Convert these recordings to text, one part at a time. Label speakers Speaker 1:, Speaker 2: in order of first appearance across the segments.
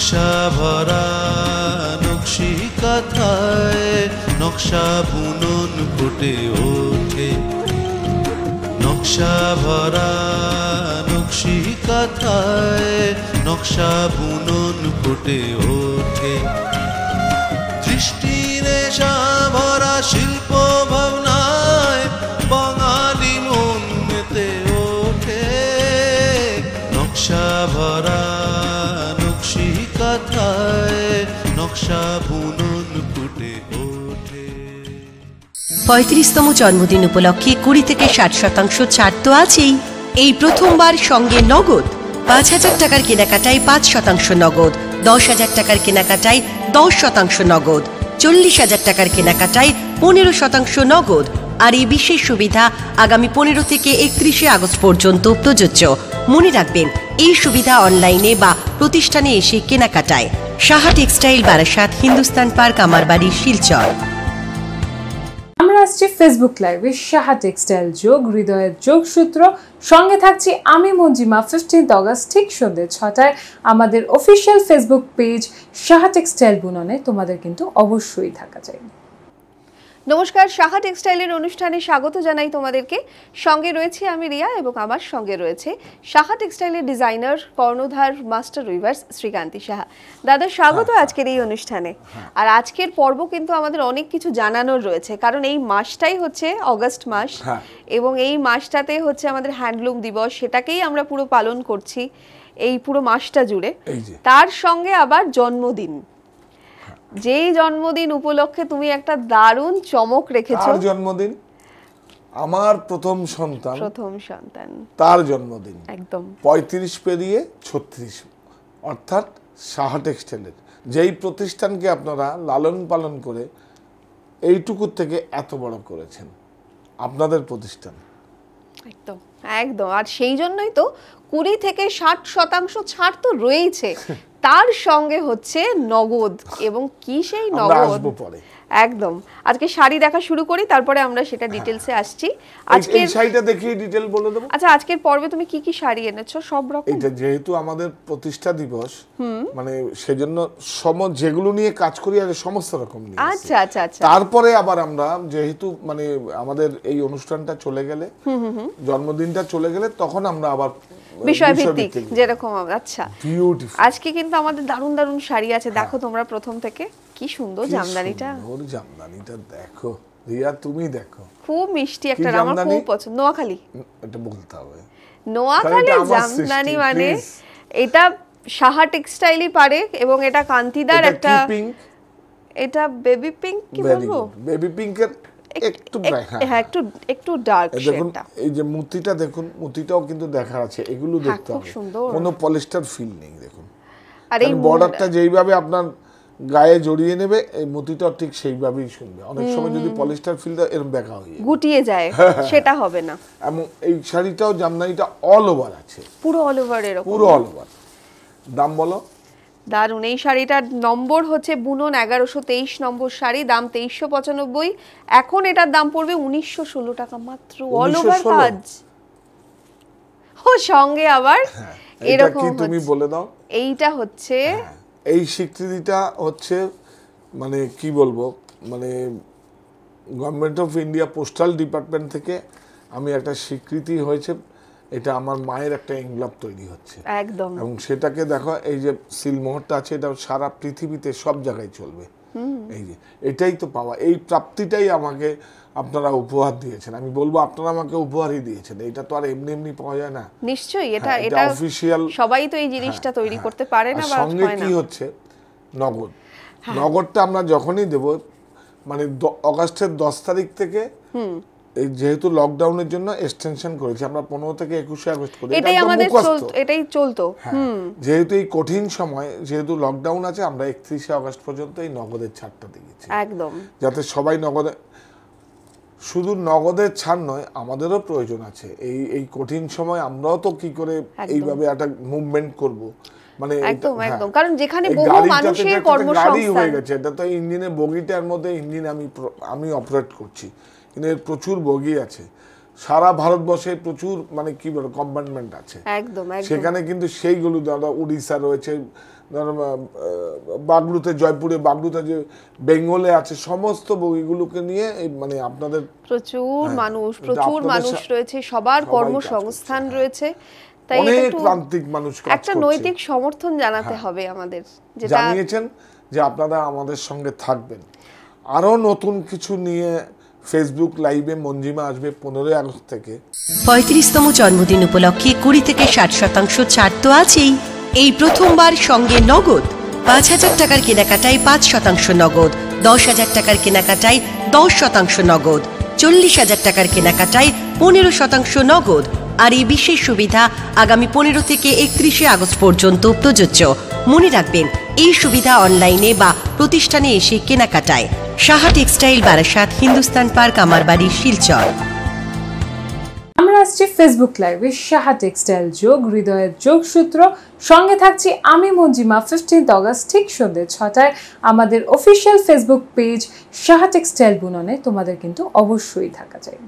Speaker 1: নকশা ভরা নকশি কথায় নকশা বুনন ফুটে ওঠে নকশা ভরা নকশি কথায় নকশা বুনন ফুটে ওঠে রেশা ভরা শিল্প ভাবনা
Speaker 2: পঁয়ত্রিশতম জন্মদিন উপলক্ষে কুড়ি থেকে ষাট শতাংশ ছাড় তো আছেই এই প্রথমবার সঙ্গে নগদ পাঁচ হাজার টাকার কেনাকাটায় পাঁচ শতাংশ নগদ দশ হাজার টাকার কেনাকাটায় দশ শতাংশ নগদ চল্লিশ হাজার টাকার কেনাকাটায় পনেরো শতাংশ নগদ আর এই বিশেষ সুবিধা আগামী পনেরো থেকে একত্রিশে আগস্ট পর্যন্ত প্রযোজ্য মনে রাখবেন এই সুবিধা অনলাইনে বা প্রতিষ্ঠানে এসে কেনাকাটায় সাহা টেক্সটাইল বারাসাত হিন্দুস্তান পার্ক আমার বাড়ির শিলচর
Speaker 3: আমরা আসছি ফেসবুক লাইভে সাহা টেক্সটাইল যোগ হৃদয়ের যোগ সূত্র সঙ্গে থাকছি আমি মঞ্জিমা ফিফটিন্থ অগস্ট ঠিক সন্ধ্যে ছটায় আমাদের official Facebook page Saha Textile বুননে তোমাদের কিন্তু অবশ্যই থাকা যায়
Speaker 4: নমস্কার সাহা টেক্সটাইলের অনুষ্ঠানে স্বাগত জানাই তোমাদেরকে সঙ্গে রয়েছে আমি রিয়া এবং আমার সঙ্গে রয়েছে সাহা টেক্সটাইলের ডিজাইনার কর্ণধার মাস্টার রিভার্স শ্রীকান্তি সাহা দাদা স্বাগত হ্যাঁ, আজকের এই অনুষ্ঠানে হ্যাঁ। আর আজকের পর্ব কিন্তু আমাদের অনেক কিছু জানানোর রয়েছে কারণ এই মাসটাই হচ্ছে অগস্ট মাস হ্যাঁ। এবং এই মাসটাতে হচ্ছে আমাদের হ্যান্ডলুম দিবস সেটাকেই আমরা পুরো পালন করছি এই পুরো মাসটা জুড়ে তার সঙ্গে আবার জন্মদিন যেই জন্মদিন উপলক্ষে তুমি একটা দারুণ চমক রেখেছো
Speaker 1: জন্মদিন আমার প্রথম সন্তান প্রথম সন্তান তার জন্মদিন একদম পঁয়ত্রিশ পেরিয়ে ছত্রিশ অর্থাৎ সাহা টেক্সটাইলের যেই প্রতিষ্ঠানকে আপনারা লালন পালন করে এইটুকু থেকে এত বড় করেছেন আপনাদের প্রতিষ্ঠান
Speaker 4: একদম একদম আর সেই জন্যই তো কুড়ি থেকে ষাট শতাংশ ছাড় তো রয়েছে তার সঙ্গে হচ্ছে নগদ এবং কি সেই নগদ একদম আজকে শাড়ি দেখা শুরু করি তারপরে আমরা সেটা ডিটেইলসে আসছি আজকে শাড়িটা
Speaker 1: দেখিয়ে ডিটেইল বলে দেব
Speaker 4: আচ্ছা আজকের পর্বে তুমি কি কি শাড়ি এনেছো সব রকম এটা
Speaker 1: যেহেতু আমাদের প্রতিষ্ঠা দিবস মানে সেজন্য সম যেগুলো নিয়ে কাজ করি আর সমস্ত রকম নিয়ে
Speaker 4: আচ্ছা আচ্ছা আচ্ছা
Speaker 1: তারপরে আবার আমরা যেহেতু মানে আমাদের এই অনুষ্ঠানটা চলে গেলে জন্মদিনটা চলে গেলে তখন আমরা আবার বিষয়ভিত্তিক
Speaker 4: যেরকম আচ্ছা আজকে কিন্তু আমাদের দারুন দারুন শাড়ি আছে দেখো হ্যাঁ। তোমরা প্রথম থেকে কি সুন্দর জামদানিটা
Speaker 1: করে জামদানিটা দেখো রিয়া তুমি দেখো
Speaker 4: খুব মিষ্টি একটা আমার খুব পছন্দ নোয়াখালী
Speaker 1: এটা বলতে হবে
Speaker 4: নোয়াখালী জামদানি মানে এটা সাহা টেক্সটাইলই পারে এবং এটা কান্তিদার একটা এটা বেবি পিঙ্ক কি বলবো
Speaker 1: বেবি পিঙ্কের একটু হ্যাঁ, হ্যাঁ, হ্যাঁ
Speaker 4: একটু একটু ডার্ক দেখুন
Speaker 1: এই যে মূর্তিটা দেখুন মূর্তিটাও কিন্তু দেখার আছে এগুলো হ্যাঁ, দেখতে হবে কোনো পলিস্টার ফিল নেই দেখুন আর এই বর্ডারটা যেইভাবে আপনার গায়ে জড়িয়ে নেবে এই মতিটা ঠিক সেইভাবেই শুনবে অনেক সময় যদি পলিস্টার ফিলটা এরকম বেঁকা হয়ে
Speaker 4: গুটিয়ে যায় হ্যাঁ। সেটা
Speaker 1: হবে না এবং এই শাড়িটাও জামদানিটা অল ওভার আছে
Speaker 4: পুরো অল ওভার এরকম পুরো অল ওভার দাম বলো দারুন এই শাড়িটার নম্বর হচ্ছে বুনন এগারোশো তেইশ নম্বর শাড়ি দাম তেইশশো পঁচানব্বই এখন এটার দাম পড়বে উনিশশো ষোলো টাকা মাত্র অল ওভার কাজ ও সঙ্গে আবার হ্যাঁ, এরকম তুমি বলে দাও এইটা হচ্ছে হ্যাঁ।
Speaker 1: এই স্বীকৃতিটা হচ্ছে মানে কি বলবো মানে government of India postal department থেকে আমি একটা স্বীকৃতি হয়েছে এটা আমার মায়ের একটা এনগ্লাব তৈরি হচ্ছে একদম এবং সেটাকে দেখো এই যে সিলমোহরটা আছে এটা সারা পৃথিবীতে সব জায়গায় চলবে এই যে এটাই তো পাওয়া এই প্রাপ্তিটাই আমাকে আপনারা উপহার দিয়েছেন আমি বলবো আপনারা আমাকে উপহারই দিয়েছেন এটা তো আর এমনি এমনি পাওয়া যায় না
Speaker 4: নিশ্চয়ই হ্যাঁ, এটা এটা অফিশিয়াল সবাই তো এই হ্যাঁ, জিনিসটা হ্যাঁ। তৈরি করতে পারে না বা সঙ্গে কি
Speaker 1: হচ্ছে নগদ নগদটা আমরা যখনই দেব মানে অগাস্টের দশ তারিখ থেকে যেহেতু লকডাউনের জন্য এক্সটেনশন করেছি আমরা পনেরো থেকে একুশে আগস্ট করি এটাই আমাদের
Speaker 4: এটাই চলতো
Speaker 1: যেহেতু এই কঠিন সময় যেহেতু লকডাউন আছে আমরা একত্রিশে আগস্ট পর্যন্ত এই নগদের ছাড়টা দিয়েছি একদম যাতে সবাই নগদে শুধু নগদের ছাড় নয় আমাদেরও প্রয়োজন আছে এই এই কঠিন সময় আমরাও তো কি করে এইভাবে একটা মুভমেন্ট করব মানে একদম হ্যাঁ। একদম
Speaker 4: কারণ যেখানে বহু মানুষের কর্মসংস্থান হয়ে গেছে
Speaker 1: এটা তো ইঞ্জিনে বগিটার মধ্যে ইঞ্জিন আমি আমি অপারেট করছি কিন্তু প্রচুর বগি আছে সারা ভারতবর্ষে প্রচুর মানে কি বলবো কম্পার্টমেন্ট আছে সেখানে কিন্তু সেইগুলো ধরো উড়িষ্যা রয়েছে ধরো বাগলুতে জয়পুরে বাগলুতে যে বেঙ্গলে আছে সমস্ত বইগুলোকে নিয়ে মানে আপনাদের
Speaker 4: প্রচুর হ্যাঁ, মানুষ প্রচুর মানুষ রয়েছে সবার কর্মসংস্থান রয়েছে হ্যাঁ। তাই অনেক
Speaker 1: মানুষ একটা নৈতিক
Speaker 4: সমর্থন জানাতে হ্যাঁ। হবে আমাদের জানিয়েছেন
Speaker 1: যে আপনারা আমাদের সঙ্গে থাকবেন আরো নতুন কিছু নিয়ে ফেসবুক লাইভে মঞ্জিমা আসবে পনেরোই আগস্ট থেকে
Speaker 2: পঁয়ত্রিশতম জন্মদিন উপলক্ষে কুড়ি থেকে ষাট শতাংশ ছাড় তো আছেই এই প্রথমবার সঙ্গে নগদ পাঁচ হাজার টাকার কেনাকাটায় পাঁচ শতাংশ নগদ দশ হাজার টাকার কেনাকাটায় দশ শতাংশ নগদ চল্লিশ হাজার টাকার কেনাকাটায় পনেরো শতাংশ নগদ আর এই বিশেষ সুবিধা আগামী পনেরো থেকে একত্রিশে আগস্ট পর্যন্ত প্রযোজ্য মনে রাখবেন এই সুবিধা অনলাইনে বা প্রতিষ্ঠানে এসে কেনাকাটায় সাহা টেক্সটাইল বারাসাত হিন্দুস্তান পার্ক আমার বাড়ি শিলচর
Speaker 3: আমরা আসছি ফেসবুক লাইভে সাহা টেক্সটাইল যোগ হৃদয়ের যোগসূত্র সঙ্গে থাকছি আমি মঞ্জিমা ফিফটিন্থ অগস্ট ঠিক সন্ধ্যে ছটায় আমাদের official Facebook page Saha Textile বুননে তোমাদের কিন্তু অবশ্যই থাকা চাই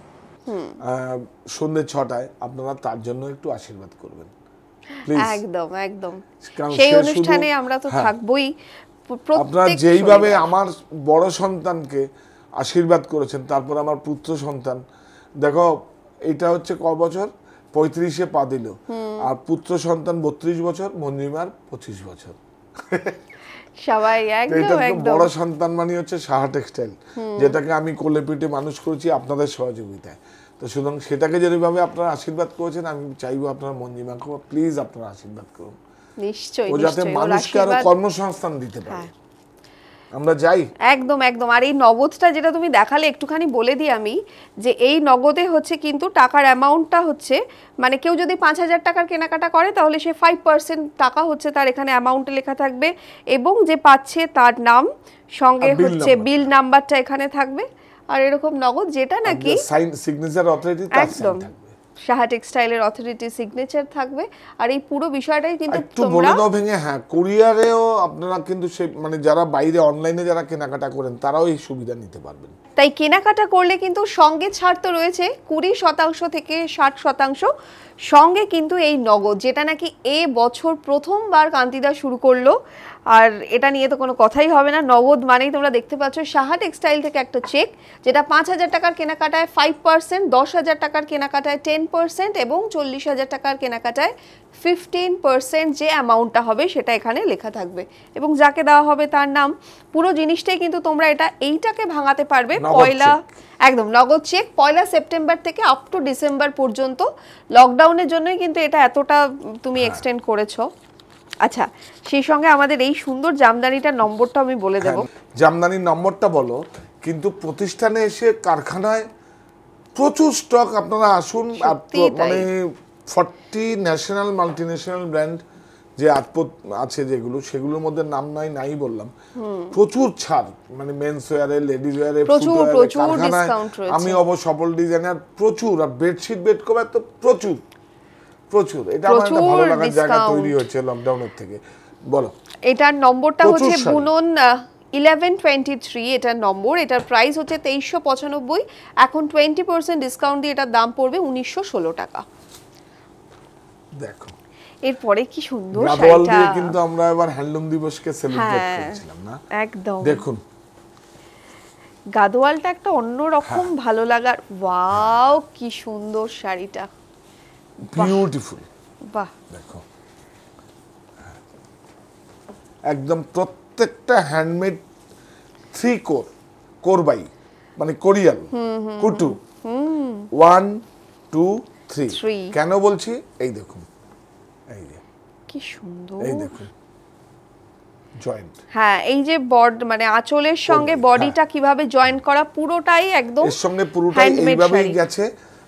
Speaker 1: সন্ধ্যে ছটায় আপনারা তার জন্য একটু আশীর্বাদ করবেন একদম একদম সেই অনুষ্ঠানে আমরা তো হ্যাঁ।
Speaker 4: থাকবই আপনারা যেইভাবে
Speaker 1: আমার বড় সন্তানকে আশীর্বাদ করেছেন তারপর আমার পুত্র সন্তান দেখো এটা হচ্ছে ক বছর পঁয়ত্রিশে পা দিল আর পুত্র সন্তান বত্রিশ বছর মঞ্জিমার পঁচিশ বছর
Speaker 4: সবাই একদম একদম বড়
Speaker 1: সন্তান মানে হচ্ছে সাহা টেক্সটাইল যেটাকে আমি কোলে পিঠে মানুষ করেছি আপনাদের সহযোগিতায় তো সুতরাং সেটাকে যেভাবে আপনারা আশীর্বাদ করেছেন আমি চাইবো আপনারা মঞ্জিমাকে প্লিজ আপনারা আশীর্বাদ করুন
Speaker 4: নিশ্চয়ই ও যাতে মানুষকে আরো
Speaker 1: কর্মসংস্থান দিতে পারে হ্যাঁ। আমরা যাই
Speaker 4: একদম একদম আর এই নগদটা যেটা তুমি দেখালে একটুখানি বলে দিই আমি যে এই নগদে হচ্ছে কিন্তু টাকার অ্যামাউন্টটা হচ্ছে মানে কেউ যদি পাঁচ হাজার টাকার কেনাকাটা করে তাহলে সে ফাইভ পার্সেন্ট টাকা হচ্ছে তার এখানে অ্যামাউন্টে লেখা থাকবে এবং যে পাচ্ছে তার নাম সঙ্গে হচ্ছে বিল নাম্বারটা এখানে থাকবে আর এরকম নগদ যেটা নাকি সাইন
Speaker 1: সিগনেচার অথরিটি একদম
Speaker 4: সাহা টেক্সটাইলের অথরিটি সিগনেচার থাকবে আর এই পুরো বিষয়টাই কিন্তু একটু বলে দাও
Speaker 1: ভেঙে হ্যাঁ কুরিয়ারেও আপনারা কিন্তু সে মানে যারা বাইরে অনলাইনে যারা কেনাকাটা করেন তারাও এই সুবিধা নিতে পারবেন
Speaker 4: তাই কেনাকাটা করলে কিন্তু সঙ্গে ছাড় তো রয়েছে কুড়ি শতাংশ থেকে ষাট শতাংশ সঙ্গে কিন্তু এই নগদ যেটা নাকি এ বছর প্রথমবার কান্তিদা শুরু করলো আর এটা নিয়ে তো কোনো কথাই হবে না নগদ মানেই তোমরা দেখতে পাচ্ছ সাহা টেক্সটাইল থেকে একটা চেক যেটা পাঁচ হাজার টাকার কেনাকাটায় ফাইভ পার্সেন্ট দশ হাজার টাকার কেনাকাটায় টেন পার্সেন্ট এবং চল্লিশ হাজার টাকার কেনাকাটায় ফিফটিন পার্সেন্ট যে অ্যামাউন্টটা হবে সেটা এখানে লেখা থাকবে এবং যাকে দেওয়া হবে তার নাম পুরো জিনিসটাই কিন্তু তোমরা এটা এইটাকে ভাঙাতে পারবে পয়লা একদম নগদ চেক পয়লা সেপ্টেম্বর থেকে আপ টু ডিসেম্বর পর্যন্ত লকডাউনের জন্যই কিন্তু এটা এতটা তুমি এক্সটেন্ড হ্যাঁ। করেছো আচ্ছা সেই সঙ্গে আমাদের এই সুন্দর জামদানিটার নম্বরটা আমি বলে হ্যাঁ, দেব
Speaker 1: জামদানির নম্বরটা বলো কিন্তু প্রতিষ্ঠানে এসে কারখানায় প্রচুর স্টক আপনারা আসুন মানে ফর্টি ন্যাশনাল মাল্টিন্যাশনাল ব্র্যান্ড যে আতপত আছে যেগুলো সেগুলোর মধ্যে নাম নাই নাই বললাম প্রচুর ছাড় মানে মেন্স ওয়ারে লেডিজ ওয়ারে প্রচুর প্রচুর ডিসকাউন্ট আমি অবশ্য সফল ডিজাইনার প্রচুর আর বেডশিট বেড কভার তো প্রচুর প্রচুর এটা আমার একটা ভালো লাগার জায়গা তৈরি হচ্ছে লকডাউনের থেকে বলো
Speaker 4: এটার নম্বরটা হচ্ছে বুনন ইলেভেন টোয়েন্টি থ্রি এটার নম্বর এটার প্রাইস হচ্ছে তেইশশো পঁচানব্বই এখন টোয়েন্টি পার্সেন্ট ডিসকাউন্ট দিয়ে এটার দাম পড়বে উনিশশো ষোলো টাকা দেখো এরপরে কি সুন্দর শাড়িটা কিন্তু
Speaker 1: আমরা এবার হ্যান্ডলুম দিবসকে সেলিব্রেট হ্যাঁ, করেছিলাম না একদম দেখুন
Speaker 4: গাদোয়ালটা একটা অন্যরকম হ্যাঁ। ভালো লাগার ওয়াও কি সুন্দর শাড়িটা
Speaker 1: বিউটিফুল বাহ দেখো একদম প্রত্যেকটা হ্যান্ডমেড থ্রি কোর কোরবাই মানে কোরিয়াল কুটু ওয়ান টু থ্রি কেন বলছি এই দেখুন এই যে
Speaker 4: কি সুন্দর এই দেখুন জয়েন্ট হ্যাঁ এই যে বড মানে আঁচলের সঙ্গে বডিটা হ্যাঁ। কিভাবে জয়েন্ট করা পুরোটাই একদম এর সঙ্গে পুরোটাই এইভাবেই
Speaker 1: গেছে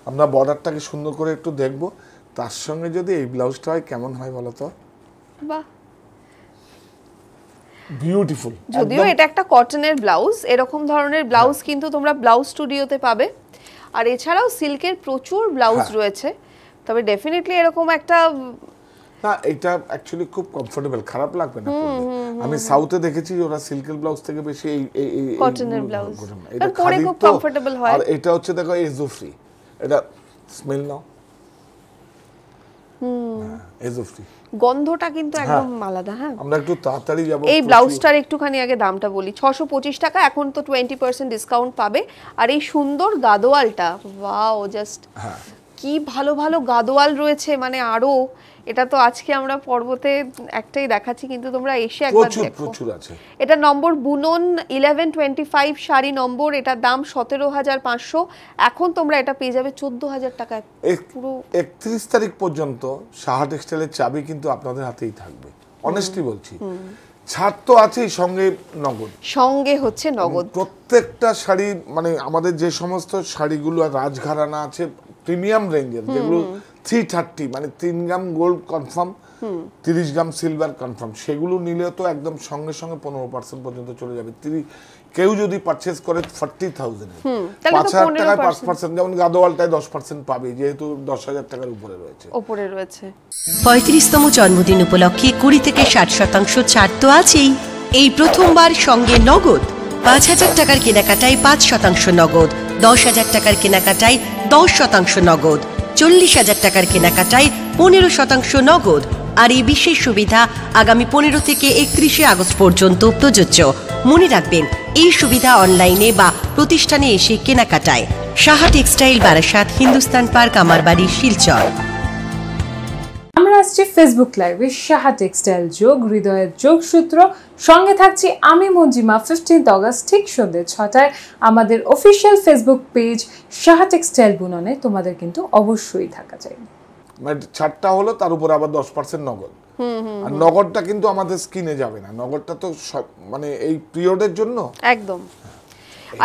Speaker 1: আমরা বর্ডারটাকে সুন্দর করে একটু দেখব তার সঙ্গে যদি এই ব্লাউজটা হয় কেমন হয় বলো তো বাহ বিউটিফুল যদিও এটা
Speaker 4: একটা কটনের ব্লাউজ এরকম ধরনের ব্লাউজ হ্যাঁ। কিন্তু তোমরা ব্লাউজ স্টুডিওতে পাবে আর এছাড়াও সিল্কের প্রচুর ব্লাউজ হ্যাঁ। রয়েছে তবে ডেফিনেটলি এরকম একটা
Speaker 1: না এটা অ্যাকচুয়ালি খুব কমফোর্টেবল খারাপ লাগবে না আমি সাউথে দেখেছি ওরা সিল্কের ব্লাউজ থেকে বেশি এই কটনের ব্লাউজ এটা পরে খুব কমফোর্টেবল হয় আর এটা হচ্ছে দেখো এজো ফ্রি এটা স্মেল নাও
Speaker 4: হ্যাঁ, গন্ধটা কিন্তু হ্যাঁ, একদম আলাদা
Speaker 1: হ্যাঁ আমরা একটু তাড়াতাড়ি যাব এই ব্লাউজটার
Speaker 4: একটুখানি আগে দামটা বলি 625 টাকা এখন তো 20% ডিসকাউন্ট পাবে আর এই সুন্দর গাদোয়ালটা ওয়াও হ্যাঁ। জাস্ট কি ভালো ভালো গাদোয়াল রয়েছে মানে আরো এটা তো আজকে আমরা পর্বতে একটাই দেখাচ্ছি কিন্তু তোমরা এসে একবার দেখো প্রচুর আছে এটা নম্বর বুনন 1125 শাড়ি নম্বর এটা দাম 17500 এখন তোমরা এটা পেয়ে যাবে 14000 টাকায়
Speaker 1: পুরো 31 তারিখ পর্যন্ত শাহা টেক্সটাইলের চাবি কিন্তু আপনাদের হাতেই থাকবে অনেস্টলি বলছি ছাড় তো আছেই সঙ্গে নগদ সঙ্গে হচ্ছে নগদ প্রত্যেকটা শাড়ি মানে আমাদের যে সমস্ত শাড়িগুলো রাজঘরানা আছে প্রিমিয়াম রেঞ্জের যেগুলো থ্রি থার্টি মানে তিন গ্রাম গোল্ড কনফার্ম তিরিশ গ্রাম সিলভার কনফার্ম সেগুলো নিলেও তো একদম সঙ্গে সঙ্গে পনেরো পার্সেন্ট পর্যন্ত চলে যাবে কেউ যদি পারচেস করে ফর্টি থাউজেন্ডে পাঁচ হাজার টাকায় পাঁচ পার্সেন্ট যেমন গাদোয়ালটায় দশ পার্সেন্ট পাবে যেহেতু দশ হাজার টাকার উপরে রয়েছে
Speaker 2: উপরে রয়েছে পঁয়ত্রিশতম জন্মদিন উপলক্ষে কুড়ি থেকে ষাট শতাংশ ছাড় তো আছেই এই প্রথমবার সঙ্গে নগদ পাঁচ হাজার টাকার কেনাকাটায় পাঁচ শতাংশ নগদ দশ হাজার টাকার কেনাকাটায় দশ শতাংশ নগদ চল্লিশ হাজার টাকার কেনাকাটায় পনেরো শতাংশ নগদ আর এই বিশেষ সুবিধা আগামী পনেরো থেকে একত্রিশে আগস্ট পর্যন্ত প্রযোজ্য মনে রাখবেন এই সুবিধা অনলাইনে বা প্রতিষ্ঠানে এসে কেনাকাটায় সাহা টেক্সটাইল বারাসাত হিন্দুস্তান পার্ক আমার বাড়ি শিলচর
Speaker 3: আসছি ফেসবুক লাইভে সাহা টেক্সটাইল যোগ হৃদয়ের যোগসূত্র সঙ্গে থাকছি আমি মঞ্জিমা ফিফটিন্থ অগস্ট ঠিক সন্ধ্যে ছটায় আমাদের official Facebook page Saha Textile বুননে তোমাদের কিন্তু অবশ্যই থাকা চাই
Speaker 1: মানে ছাড়টা হলো তার উপরে আবার দশ পার্সেন্ট নগদ আর নগদটা কিন্তু আমাদের স্কিনে যাবে না নগদটা তো মানে এই পিরিয়ডের জন্য
Speaker 4: একদম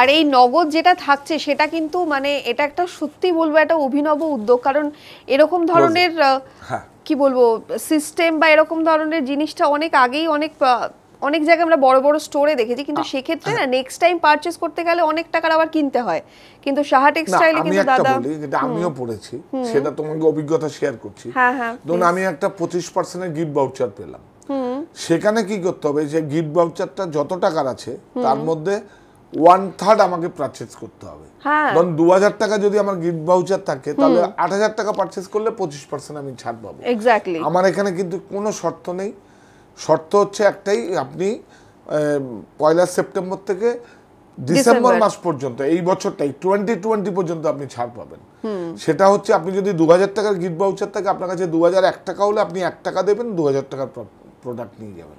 Speaker 4: আর এই নগদ যেটা থাকছে সেটা কিন্তু মানে এটা একটা সত্যি বলবো একটা অভিনব উদ্যোগ কারণ এরকম ধরনের হ্যাঁ। কি বলবো সিস্টেম বা এরকম ধরনের জিনিসটা অনেক আগেই অনেক অনেক জায়গায় আমরা বড় বড় স্টোরে দেখেছি কিন্তু সেক্ষেত্রে হ্যাঁ। না নেক্সট টাইম পারচেজ করতে গেলে অনেক টাকার আবার কিনতে হয় কিন্তু সাহা টেক্সটাইলে কিন্তু দাদা বলি যেটা আমিও
Speaker 1: পড়েছি সেটা তোমাকে অভিজ্ঞতা শেয়ার করছি হ্যাঁ হ্যাঁ ধরুন আমি একটা 25% এর গিফট ভাউচার পেলাম সেখানে কি করতে হবে যে গিফট ভাউচারটা যত টাকার আছে তার মধ্যে ওয়ান থার্ড আমাকে পারচেজ করতে হবে কারণ হ্যাঁ। দু হাজার টাকা যদি আমার গিফট ভাউচার থাকে তাহলে আট হাজার টাকা পারচেস করলে পঁচিশ পার্সেন্ট আমি ছাড় পাবো
Speaker 4: এক্স্যাক্টলি আমার
Speaker 1: এখানে কিন্তু কোনো শর্ত নেই শর্ত হচ্ছে একটাই আপনি পয়লা সেপ্টেম্বর থেকে ডিসেম্বর মাস পর্যন্ত এই বছরটাই টোয়েন্টি টোয়েন্টি পর্যন্ত আপনি ছাড় পাবেন সেটা হচ্ছে আপনি যদি দু হাজার টাকার গিফট ভাউচার থাকে আপনার কাছে দু হাজার এক টাকা হলে আপনি এক টাকা দেবেন দু হাজার টাকার প্রোডাক্ট নিয়ে যাবেন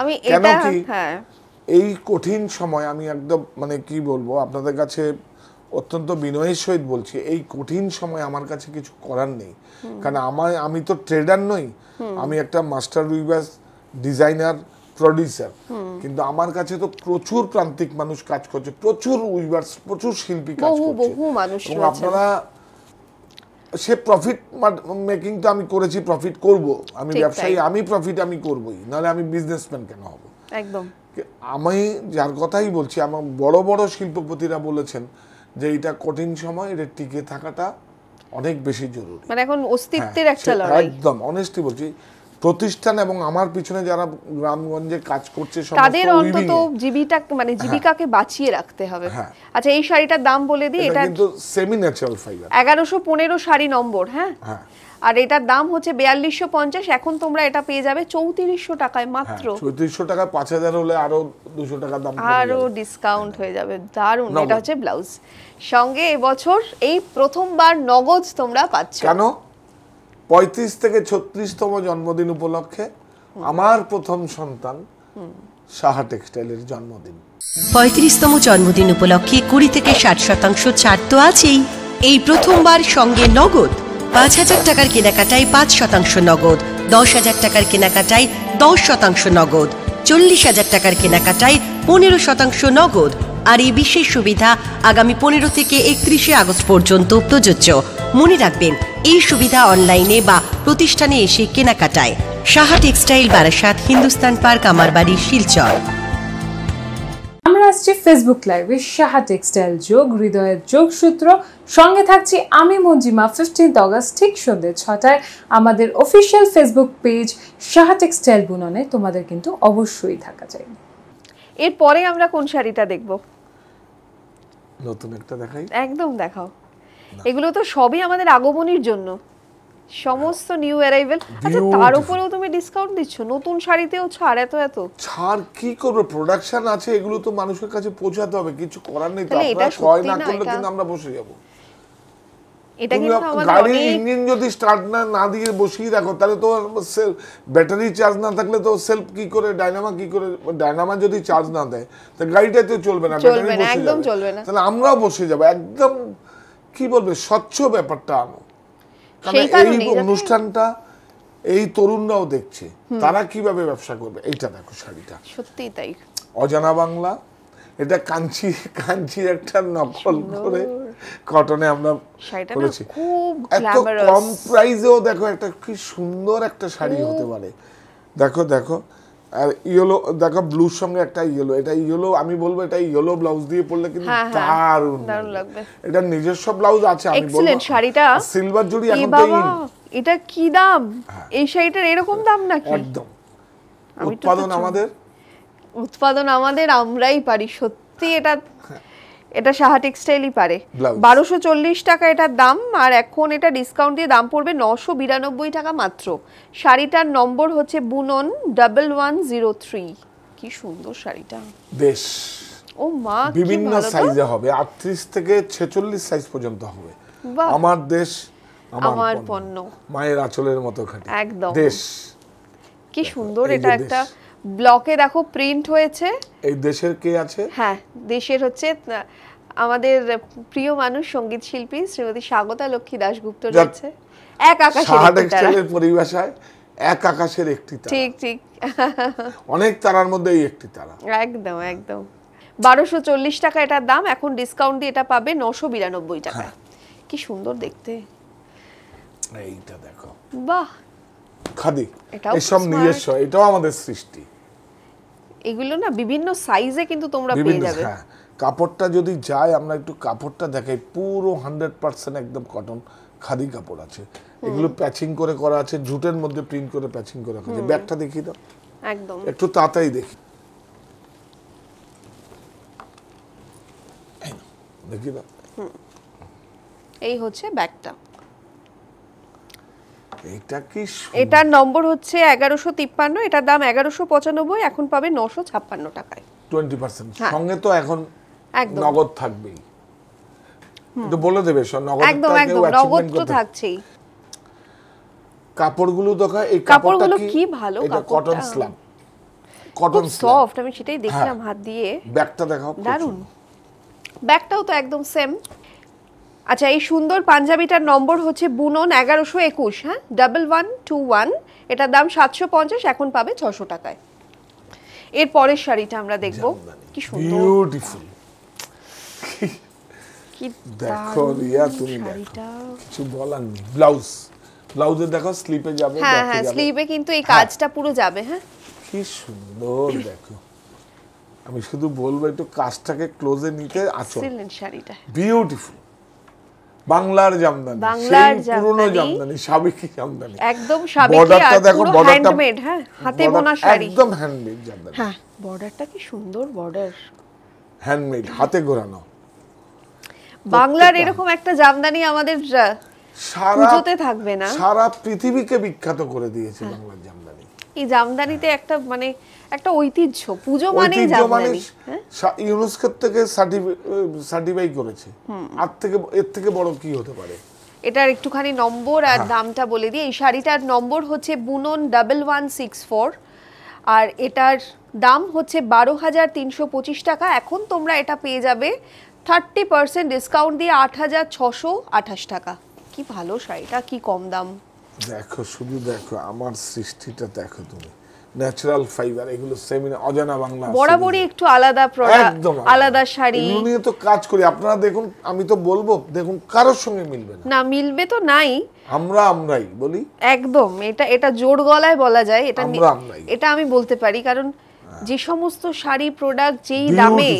Speaker 4: আমি কেন কি হ্যাঁ।
Speaker 1: এই কঠিন সময় আমি একদম মানে কি বলবো আপনাদের কাছে অত্যন্ত বিনয়ের সহিত বলছি এই কঠিন সময় আমার কাছে কিছু করার নেই কারণ আমার আমি তো ট্রেডার নই আমি একটা মাস্টার উইভার্স ডিজাইনার প্রডিউসার কিন্তু আমার কাছে তো প্রচুর প্রান্তিক মানুষ কাজ করছে প্রচুর উইভার্স প্রচুর শিল্পী কাজ করছে
Speaker 4: বহু মানুষ এবং আপনারা
Speaker 1: সে প্রফিট মেকিং তো আমি করেছি প্রফিট করব আমি ব্যবসায়ী আমি প্রফিট আমি করবই নাহলে আমি বিজনেসম্যান কেন হব একদম আমি যার কথাই বলছি আমার বড় বড় শিল্পপতিরা বলেছেন যে এটা কঠিন সময় এটা টিকে থাকাটা অনেক বেশি জরুরি
Speaker 4: মানে এখন হ্যাঁ, অস্তিত্বের একটা লড়াই
Speaker 1: একদম অনেস্টলি বলছি প্রতিষ্ঠান এবং আমার পিছনে যারা গ্রামগঞ্জে কাজ করছে সব তাদের অন্তত
Speaker 4: জীবিকা মানে হ্যাঁ। জীবিকাকে বাঁচিয়ে রাখতে হবে হ্যাঁ। আচ্ছা এই শাড়িটার দাম বলে দিই এটা কিন্তু
Speaker 1: সেমি ন্যাচারাল ফাইবার
Speaker 4: 1115 শাড়ি নম্বর হ্যাঁ হ্যাঁ আর এটার দাম হচ্ছে বিয়াল্লিশশো পঞ্চাশ এখন তোমরা এটা পেয়ে যাবে চৌত্রিশশো টাকায় হ্যাঁ, মাত্র
Speaker 1: চৌত্রিশশো টাকা পাঁচ হাজার হলে আরো দুশো টাকা দাম আরো
Speaker 4: ডিসকাউন্ট হ্যাঁ। হয়ে যাবে দারুণ এটা হচ্ছে ব্লাউজ সঙ্গে এবছর এই প্রথমবার নগদ তোমরা পাচ্ছ কেন
Speaker 1: পঁয়ত্রিশ থেকে ছত্রিশতম জন্মদিন উপলক্ষে আমার প্রথম সন্তান সাহা টেক্সটাইলের জন্মদিন
Speaker 2: পঁয়ত্রিশতম জন্মদিন উপলক্ষে কুড়ি থেকে ষাট শতাংশ ছাড় তো আছেই এই প্রথমবার সঙ্গে নগদ পাঁচ হাজার টাকার কেনাকাটায় পাঁচ শতাংশ নগদ দশ হাজার টাকার কেনাকাটায় দশ শতাংশ নগদ চল্লিশ হাজার টাকার কেনাকাটায় পনেরো শতাংশ নগদ আর এই বিশেষ সুবিধা আগামী পনেরো থেকে একত্রিশে আগস্ট পর্যন্ত প্রযোজ্য মনে রাখবেন এই সুবিধা অনলাইনে বা প্রতিষ্ঠানে এসে কেনাকাটায় সাহা টেক্সটাইল বারাসাত হিন্দুস্তান পার্ক আমারবাড়ি শিলচর
Speaker 3: আসছি ফেসবুক লাইভে সাহা টেক্সটাইল যোগ হৃদয়ের সূত্র সঙ্গে থাকছি আমি মঞ্জিমা ফিফটিন্থ অগস্ট ঠিক সন্ধ্যে ছটায় আমাদের official Facebook page Saha Textile বুননে তোমাদের কিন্তু অবশ্যই থাকা চাই
Speaker 4: এরপরে আমরা কোন শাড়িটা দেখব
Speaker 1: নতুন একটা দেখাই
Speaker 4: একদম দেখাও এগুলো তো সবই আমাদের আগমনীর জন্য সমস্ত নিউ অ্যারাইভেল আচ্ছা তার উপরেও তুমি ডিসকাউন্ট দিচ্ছ নতুন শাড়িতেও ছাড় এত এত
Speaker 1: ছাড় কি করবে প্রোডাকশন আছে এগুলো তো মানুষের কাছে পৌঁছাতে হবে কিছু করার নেই তাহলে এটা সত্যি না করলে কিন্তু আমরা বসে যাব
Speaker 4: এটা কিন্তু আমাদের গাড়ি
Speaker 1: ইঞ্জিন যদি স্টার্ট না না দিয়ে বসিয়ে রাখো তাহলে তো ব্যাটারি চার্জ না থাকলে তো সেলফ কি করে ডায়নামা কি করে ডায়নামা যদি চার্জ না দেয় তো গাড়িটা তো চলবে না চলবে না একদম চলবে না তাহলে আমরাও বসে যাব একদম কি বলবে স্বচ্ছ ব্যাপারটা আনো এই অনুষ্ঠানটা এই তরুণরাও দেখছে তারা কিভাবে ব্যবসা করবে এইটা দেখো শাড়িটা সত্যি তাই অজানা বাংলা এটা কাঞ্চি কাঞ্চির একটা নকল করে কটনে আমরা করেছি
Speaker 3: এত কম প্রাইজেও
Speaker 1: দেখো একটা কি সুন্দর একটা শাড়ি হতে পারে দেখো দেখো আর ইয়েলো দেখো ব্লুর সঙ্গে একটা ইয়েলো এটা ইয়েলো আমি বলবো এটা ইয়েলো ব্লাউজ দিয়ে পরলে কিন্তু হ্যাঁ, হ্যাঁ, দারুণ লাগবে এটা নিজস্ব ব্লাউজ আছে আমি বলবো শাড়িটা সিলভার জুড়ি এখন তো
Speaker 4: এটা কি দাম হ্যাঁ। এই শাড়িটার এরকম দাম নাকি একদম
Speaker 2: উৎপাদন আমাদের
Speaker 4: উৎপাদন আমাদের আমরাই পারি সত্যি এটা এটা সাহা টেক্সটাইলই পারে বারোশো চল্লিশ টাকা এটার দাম আর এখন এটা ডিসকাউন্ট দিয়ে দাম পড়বে নশো বিরানব্বই টাকা মাত্র শাড়িটার নম্বর হচ্ছে বুনন ডাবল ওয়ান জিরো থ্রি কি সুন্দর শাড়িটা বেশ ও মা বিভিন্ন সাইজে
Speaker 1: হবে আটত্রিশ থেকে ছেচল্লিশ সাইজ পর্যন্ত হবে আমার দেশ আমার পণ্য মায়ের আঁচলের মতো খাটি একদম দেশ
Speaker 4: কি সুন্দর এটা একটা ব্লকে দেখো প্রিন্ট হয়েছে
Speaker 1: এই দেশের কে আছে
Speaker 4: হ্যাঁ দেশের হচ্ছে আমাদের প্রিয় মানুষ সঙ্গীত শিল্পী শ্রীমতী স্বাগতা লক্ষ্মী দাশগুপ্ত রয়েছে এক আকাশের
Speaker 1: পরিভাষায় এক আকাশের একটি তারা ঠিক ঠিক অনেক তারার মধ্যে এই একটি তারা
Speaker 4: একদম একদম বারোশো চল্লিশ টাকা এটার দাম এখন ডিসকাউন্ট দিয়ে এটা পাবে নশো বিরানব্বই টাকা হ্যাঁ। কি সুন্দর দেখতে এইটা দেখো বাহ
Speaker 1: খাদি এসব নিজস্ব এটাও আমাদের সৃষ্টি
Speaker 4: এগুলো না বিভিন্ন সাইজে কিন্তু তোমরা পেয়ে যাবে হ্যাঁ
Speaker 1: কাপড়টা যদি যায় আমরা একটু কাপড়টা দেখাই পুরো হান্ড্রেড পার্সেন্ট একদম কটন খাদি কাপড় আছে এগুলো প্যাচিং করে করা আছে জুটের মধ্যে প্রিন্ট করে প্যাচিং করে রাখা আছে ব্যাগটা দেখি দাও একদম একটু তাড়াতাড়ি দেখি দেখি দাও
Speaker 4: এই হচ্ছে ব্যাগটা এটার নম্বর হচ্ছে এগারোশো তিপ্পান্ন এটার দাম এগারোশো পঁচানব্বই এখন পাবে নশো ছাপ্পান্ন টাকায়
Speaker 1: হ্যাঁ। সঙ্গে তো এখন নগদ থাকবেই বলে দেবে কাপড়গুলো দেখা এই কাপড়গুলো কি ভালো কটন স্ল্যাব কটন সফট
Speaker 4: আমি সেটাই দেখলাম হ্যাঁ। হাত দিয়ে
Speaker 1: ব্যাগটা দেখাও দারুন
Speaker 4: ব্যাগটাও তো একদম সেম আচ্ছা এই সুন্দর পাঞ্জাবিটার নম্বর হচ্ছে বুনন এগারোশো একুশ হ্যাঁ ডাবল ওয়ান টু ওয়ান এটার দাম সাতশো পঞ্চাশ এখন পাবে ছশো টাকায় এর পরের শাড়িটা আমরা দেখব
Speaker 1: কি সুন্দর বিউটিফুল দেখো রিয়া তুমি কিছু বলার নেই ব্লাউজ ব্লাউজে দেখো স্লিপে যাবে হ্যাঁ হ্যাঁ স্লিপে
Speaker 4: কিন্তু এই হ্যাঁ। কাজটা পুরো যাবে হ্যাঁ
Speaker 1: কি সুন্দর দেখো আমি শুধু বলবো একটু কাজটাকে ক্লোজে নিতে আছো শাড়িটা বিউটিফুল বাংলার জামদানি বাংলার পুরনো জামদানি সাবিকি জামদানি
Speaker 4: একদম সাবেকি আর বর্ডারটা হ্যান্ডমেড হ্যাঁ হাতে বোনা শাড়ি একদম
Speaker 1: হ্যান্ডমেড জামদানি হ্যাঁ
Speaker 4: বর্ডারটা কি সুন্দর বর্ডার
Speaker 1: হ্যান্ডমেড হাতে ঘোরানো
Speaker 4: বাংলার এরকম একটা জামদানি আমাদের পুজোতে থাকবে না
Speaker 1: সারা পৃথিবীকে বিখ্যাত করে দিয়েছে হ্যাঁ। বাংলার জামদানি
Speaker 4: এই জামদানিতে একটা মানে একটা ঐতিহ্য পুজো মানেই জামদানি
Speaker 1: হ্যাঁ? ইউনেস্কো থেকে সার্টিফাই করেছে আর থেকে এর থেকে বড় কি হতে পারে
Speaker 4: এটার একটুখানি নম্বর আর হ্যাঁ। দামটা বলে দিই এই শাড়িটার নম্বর হচ্ছে বুনন ডাবল ওয়ান সিক্স ফোর আর এটার দাম হচ্ছে বারো হাজার তিনশো পঁচিশ টাকা এখন তোমরা এটা পেয়ে যাবে থার্টি পার্সেন্ট ডিসকাউন্ট দিয়ে আট হাজার ছশো আঠাশ টাকা কি ভালো শাড়িটা কি কম দাম
Speaker 1: দেখো শুধু দেখো আমার সৃষ্টিটা দেখো তুমি ন্যাচারাল ফাইবার এগুলো সেমিনা অজানা বাংলা বরাবরই
Speaker 4: একটু আলাদা একদম আলাদা শাড়ি নিয়ে
Speaker 1: তো কাজ করি আপনারা দেখুন আমি তো বলবো দেখুন কারোর সঙ্গে মিলবে না
Speaker 4: না মিলবে তো নাই
Speaker 1: আমরা আমরাই বলি
Speaker 4: একদম এটা এটা জোর গলায় বলা যায় এটা আমরা আমরাই এটা আমি বলতে পারি কারণ হ্যাঁ। যে সমস্ত শাড়ি প্রোডাক্ট যেই দামে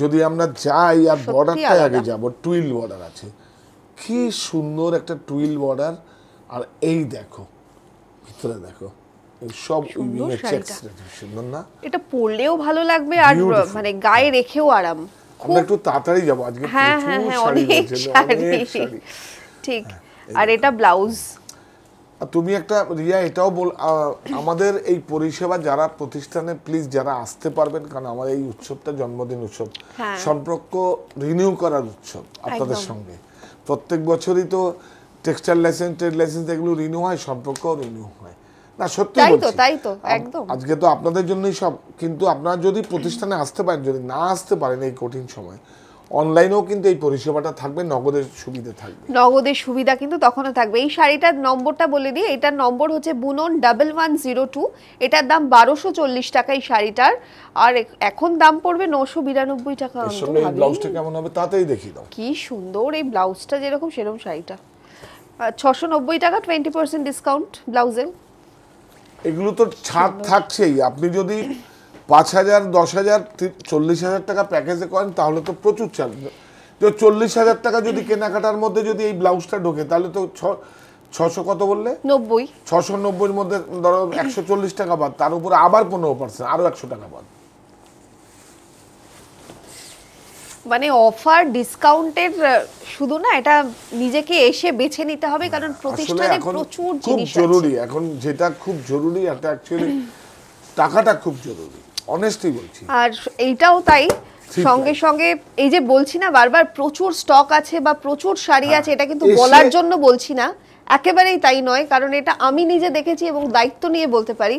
Speaker 1: যদি আমরা যাই আর বর্ডারটাই আগে যাব টুইল বর্ডার আছে কি সুন্দর একটা টুইল বর্ডার আর এই দেখো ভিতরে দেখো সব সুন্দর না
Speaker 4: এটা পরলেও ভালো লাগবে আর মানে গায়ে রেখেও আরাম
Speaker 1: আমরা একটু তাড়াতাড়ি যাব আজকে হ্যাঁ হ্যাঁ, হ্যাঁ অনেক শাড়ি ঠিক হ্যাঁ, আর এটা ব্লাউজ তুমি একটা রিয়া এটাও বল আমাদের এই পরিষেবা যারা প্রতিষ্ঠানে প্লিজ যারা আসতে পারবেন কারণ আমার এই উৎসবটা জন্মদিন উৎসব হ্যাঁ। সম্পর্ক রিনিউ করার উৎসব আপনাদের সঙ্গে প্রত্যেক বছরই তো টেক্সটাইল লাইসেন্স ট্রেড লাইসেন্স এগুলো রিনিউ হয় সম্পর্ক রিনিউ হয় না সত্যি তাই তো
Speaker 4: তাই তো একদম আজকে
Speaker 1: তো আপনাদের জন্যই সব কিন্তু আপনারা যদি প্রতিষ্ঠানে আসতে পারেন যদি না আসতে পারেন এই কঠিন সময় অনলাইনেও কিন্তু এই পরিষেবাটা থাকবে নগদের সুবিধা থাকবে
Speaker 4: নগদের সুবিধা কিন্তু তখনও থাকবে এই শাড়িটার নম্বরটা বলে দিই এটার নম্বর হচ্ছে বুনন ডাবল ওয়ান জিরো টু এটার দাম বারোশো চল্লিশ টাকা এই শাড়িটার আর এখন দাম পড়বে নশো বিরানব্বই টাকা এই ব্লাউজটা
Speaker 1: কেমন হবে তাতেই দেখি দাও
Speaker 4: কি সুন্দর এই ব্লাউজটা যেরকম সেরকম শাড়িটা ছশো নব্বই টাকা টোয়েন্টি পার্সেন্ট ডিসকাউন্ট ব্লাউজের
Speaker 1: এগুলো তো ছাড় থাকছেই আপনি যদি পাঁচ হাজার দশ হাজার চল্লিশ হাজার টাকা প্যাকেজে করেন তাহলে তো প্রচুর ছাড় তো চল্লিশ হাজার টাকা যদি কেনাকাটার মধ্যে যদি এই ব্লাউজটা ঢোকে তাহলে তো ছশো কত বললে নব্বই ছশো নব্বইয়ের মধ্যে ধরো একশো চল্লিশ টাকা বাদ তার উপরে আবার পনেরো পার্সেন্ট আরও একশো টাকা বাদ
Speaker 4: মানে অফার ডিসকাউন্টের শুধু না এটা নিজেকে এসে বেছে নিতে হবে কারণ প্রতিষ্ঠানে প্রচুর জিনিস জরুরি
Speaker 1: এখন যেটা খুব জরুরি এটা অ্যাকচুয়ালি টাকাটা খুব জরুরি অনেস্টলি বলছি
Speaker 4: আর এইটাও তাই সঙ্গে সঙ্গে এই যে বলছি না বারবার প্রচুর স্টক আছে বা প্রচুর শাড়ি হ্যাঁ, আছে এটা কিন্তু বলার জন্য বলছি না একেবারেই তাই নয় কারণ এটা আমি নিজে দেখেছি এবং দায়িত্ব নিয়ে বলতে পারি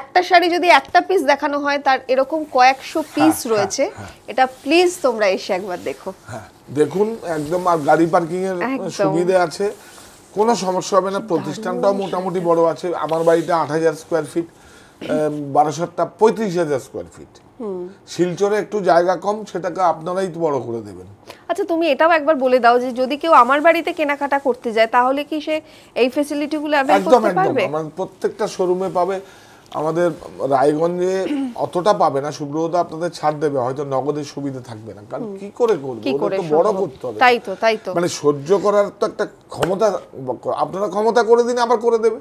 Speaker 4: একটা শাড়ি যদি একটা পিস দেখানো হয় তার এরকম কয়েকশো পিস হ্যাঁ, হ্যাঁ, রয়েছে হ্যাঁ। এটা প্লিজ তোমরা এসে একবার দেখো
Speaker 1: দেখুন একদম আর গাড়ি পার্কিং এর সুবিধা আছে কোনো সমস্যা হবে না প্রতিষ্ঠানটাও মোটামুটি বড় আছে আমার বাড়িটা আট হাজার স্কোয়ার ফিট বারোশোটা পঁয়ত্রিশ হাজার স্কোয়ার ফিট শিলচরে একটু জায়গা কম সেটাকে আপনারাই বড় করে দেবেন
Speaker 4: আচ্ছা তুমি এটাও একবার বলে দাও যে যদি কেউ আমার বাড়িতে কেনাকাটা করতে যায় তাহলে কি সে এই ফেসিলিটিগুলো অ্যাভেল একদম একদম
Speaker 1: প্রত্যেকটা শোরুমে পাবে আমাদের রায়গঞ্জে অতটা পাবে না সুব্রত আপনাদের ছাড় দেবে হয়তো নগদের সুবিধা থাকবে না কারণ কি করে করবো বড় করতে হবে তাই তো তাই তো মানে সহ্য করার তো একটা ক্ষমতা আপনারা ক্ষমতা করে দিন আবার করে দেবে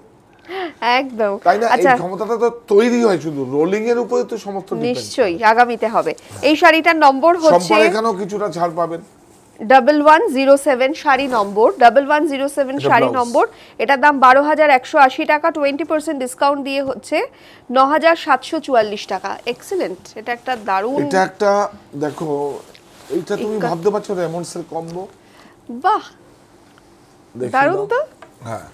Speaker 1: একদম তাই এই আচ্ছা। ক্ষমতাটা তো তৈরি হয় শুধু রোলিং এর উপরে তো সমস্ত নিশ্চয়ই
Speaker 4: আগামীতে হবে এই শাড়িটার নম্বর হচ্ছে এখানেও
Speaker 1: কিছুটা ছাড় পাবেন
Speaker 4: double one zero seven sari নম্বর double one zero seven sari নম্বর এটার দাম বারো হাজার একশো আশি টাকা টোয়েন্টি পার্সেন্ট ডিসকাউন্ট দিয়ে হচ্ছে ন হাজার সাতশো চুয়াল্লিশ টাকা এক্সেলেন্ট এটা একটা দারুণ এটা
Speaker 1: একটা দেখো এটা তুমি ভাবতে পারছো রেমন্ডসের কম্বো বাহ দারুণ তো হ্যাঁ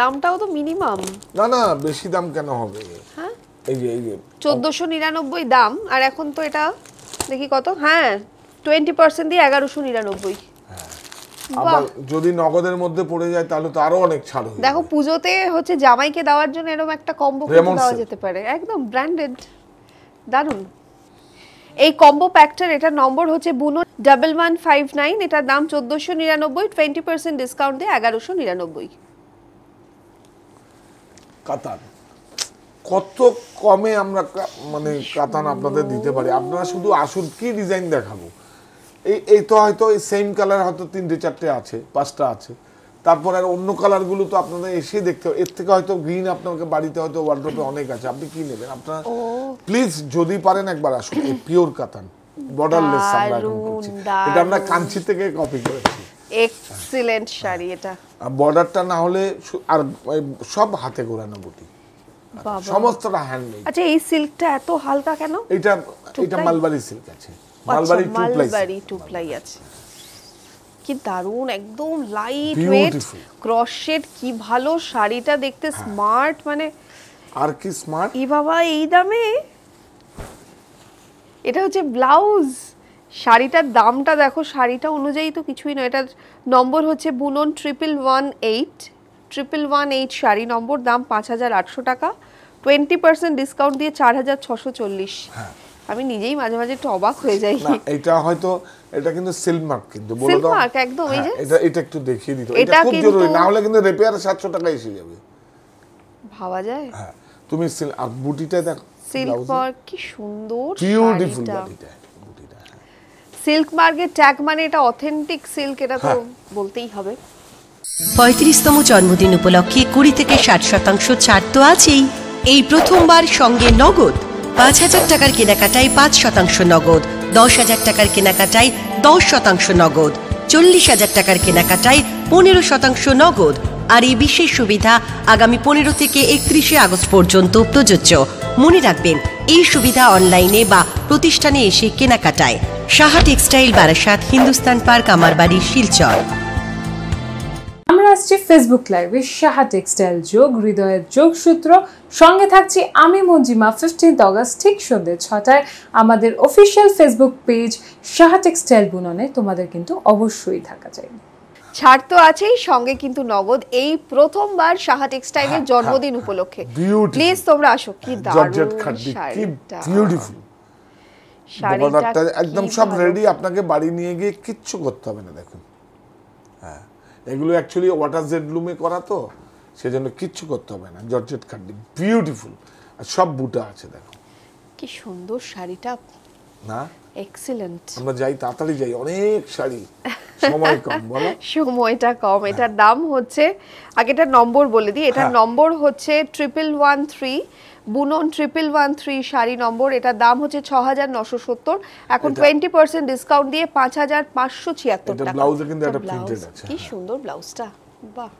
Speaker 4: দামটাও তো মিনিমাম
Speaker 1: না না বেশি দাম কেন হবে হ্যাঁ এই
Speaker 4: চোদ্দোশো নিরানব্বই দাম আর এখন তো এটা দেখি কত হ্যাঁ টোয়েন্টি পার্সেন্ট দিয়ে এগারোশো নিরানব্বই হ্যাঁ,
Speaker 1: আবার যদি নগদের মধ্যে পড়ে যায় তাহলে তো আরো অনেক ছাড় হবে
Speaker 4: দেখো পুজোতে হচ্ছে জামাইকে দেওয়ার জন্য এরকম একটা কম্বো দেওয়া যেতে পারে একদম ব্র্যান্ডেড দারুন এই কম্বো প্যাকটার এটা নম্বর হচ্ছে বুনো ডাবল ওয়ান ফাইভ নাইন এটার দাম চোদ্দোশো নিরানব্বই টোয়েন্টি পার্সেন্ট ডিসকাউন্ট দিয়ে এগারোশো নিরানব্বই
Speaker 1: কাতান কত কমে আমরা মানে কাতান আপনাদের দিতে পারি আপনারা শুধু আসুন কি ডিজাইন দেখাবো এই এই তো হয়তো এই সেম কালার হয়তো তিনটে চারটে আছে পাঁচটা আছে তারপর আর অন্য কালারগুলো তো আপনাদের এসে দেখতে হবে এর থেকে হয়তো গ্রিন আপনাকে বাড়িতে হয়তো ওয়ার্ড্রপে অনেক আছে আপনি কি নেবেন আপনার প্লিজ যদি পারেন একবার আসুন এই পিওর কাতান বর্ডারলেস আমরা
Speaker 4: এটা আমরা কাঞ্চি
Speaker 1: থেকে কপি করেছি
Speaker 4: এক্সিলেন্ট শাড়ি এটা
Speaker 1: বর্ডারটা না হলে আর সব হাতে গোড়ানো বুটি সমস্তটা হ্যান্ডমেড আচ্ছা
Speaker 4: এই সিল্কটা এত হালকা কেন এটা
Speaker 1: এটা মালবাড়ি সিল্ক আছে আচ্ছা, মালবাড়ি টু প্লাই মালবাড়ি
Speaker 4: টু প্লাই আছে কি দারুন একদম লাইট ওয়েট ক্রশেট কি ভালো শাড়িটা দেখতে স্মার্ট হ্যাঁ। মানে
Speaker 1: আর কি স্মার্ট
Speaker 4: এই বাবা এই দামে এটা হচ্ছে ব্লাউজ শাড়িটার দামটা দেখো শাড়িটা অনুযায়ী তো কিছুই নয় এটার নম্বর হচ্ছে বুনন triple one eight triple one eight sari নম্বর দাম পাঁচ হাজার আটশো টাকা টোয়েন্টি পার্সেন্ট ডিসকাউন্ট দিয়ে চার হাজার ছশো চল্লিশ হ্যাঁ। আমি নিজেই মাঝে মাঝে একটু অবাক হয়ে যাই
Speaker 1: এটা হয়তো এটা কিন্তু সিলমার্ক কিন্তু বলে একদম এই যে হ্যাঁ, এটা এটা একটু দেখিয়ে দিতে এটা খুব জরুরি না হলে কিন্তু রিপেয়ার 700 টাকা এসে যাবে
Speaker 4: ভাবা যায় হ্যাঁ
Speaker 1: তুমি সিল বুটিটা দেখো সিলমার্ক
Speaker 4: কি সুন্দর বিউটিফুল বুটিটা সিল্ক মার্কেট ট্যাগ মানে এটা অথেন্টিক সিল্ক এটা তো হ্যাঁ। বলতেই হবে
Speaker 2: পঁয়ত্রিশতম জন্মদিন উপলক্ষে কুড়ি থেকে ষাট শতাংশ ছাড় তো আছেই এই প্রথমবার সঙ্গে নগদ পাঁচ হাজার টাকার কেনাকাটায় পাঁচ শতাংশ নগদ দশ হাজার টাকার কেনাকাটায় দশ শতাংশ নগদ চল্লিশ হাজার টাকার কেনাকাটায় পনেরো শতাংশ নগদ আর এই বিশেষ সুবিধা আগামী পনেরো থেকে একত্রিশে আগস্ট পর্যন্ত প্রযোজ্য মনে রাখবেন এই সুবিধা অনলাইনে বা প্রতিষ্ঠানে এসে কেনাকাটায় সাহা টেক্সটাইল বারাসাত হিন্দুস্তান পার্ক আমার বাড়ি শিলচর
Speaker 3: আমরা আসছি ফেসবুক লাইভে সাহা টেক্সটাইল যোগ হৃদয়ের যোগসূত্র সঙ্গে থাকছি আমি মঞ্জিমা ফিফটিন্থ অগস্ট ঠিক সন্ধ্যে ছটায় আমাদের official Facebook page Saha Textile বুননে তোমাদের কিন্তু অবশ্যই থাকা চাই
Speaker 4: ছাড় তো আছেই সঙ্গে কিন্তু নগদ এই প্রথমবার সাহা টেক্সটাইলের হ্যাঁ, হ্যাঁ। জন্মদিন উপলক্ষে প্লিজ তোমরা আসো কি হ্যাঁ, দারুণ
Speaker 1: একদম সব রেডি আপনাকে বাড়ি নিয়ে গিয়ে কিচ্ছু করতে হবে না দেখুন হ্যাঁ এগুলো অ্যাকচুয়ালি ওয়াটার জেড লুমে করা তো সেজন্য কিচ্ছু করতে হবে না জর্জেট খাড্ডি বিউটিফুল আর সব বুটা আছে দেখো
Speaker 4: কি সুন্দর শাড়িটা না এক্সিলেন্ট
Speaker 1: আমরা যাই তাড়াতাড়ি যাই অনেক শাড়ি সময় কম বলো
Speaker 4: সময়টা কম হ্যাঁ। এটার দাম হচ্ছে আগে এটার নম্বর বলে দিই এটার হ্যাঁ। নম্বর হচ্ছে ট্রিপল ওয়ান থ্রি বুনন ট্রিপল ওয়ান থ্রি শাড়ি নম্বর এটার দাম হচ্ছে ছ হাজার নশো সত্তর এখন টোয়েন্টি পার্সেন্ট ডিসকাউন্ট দিয়ে পাঁচ হাজার পাঁচশো ছিয়াত্তর টাকা ব্লাউজ কিন্তু একটা প্রিন্টেড আছে কি হ্যাঁ। সুন্দর ব্লাউজটা বাহ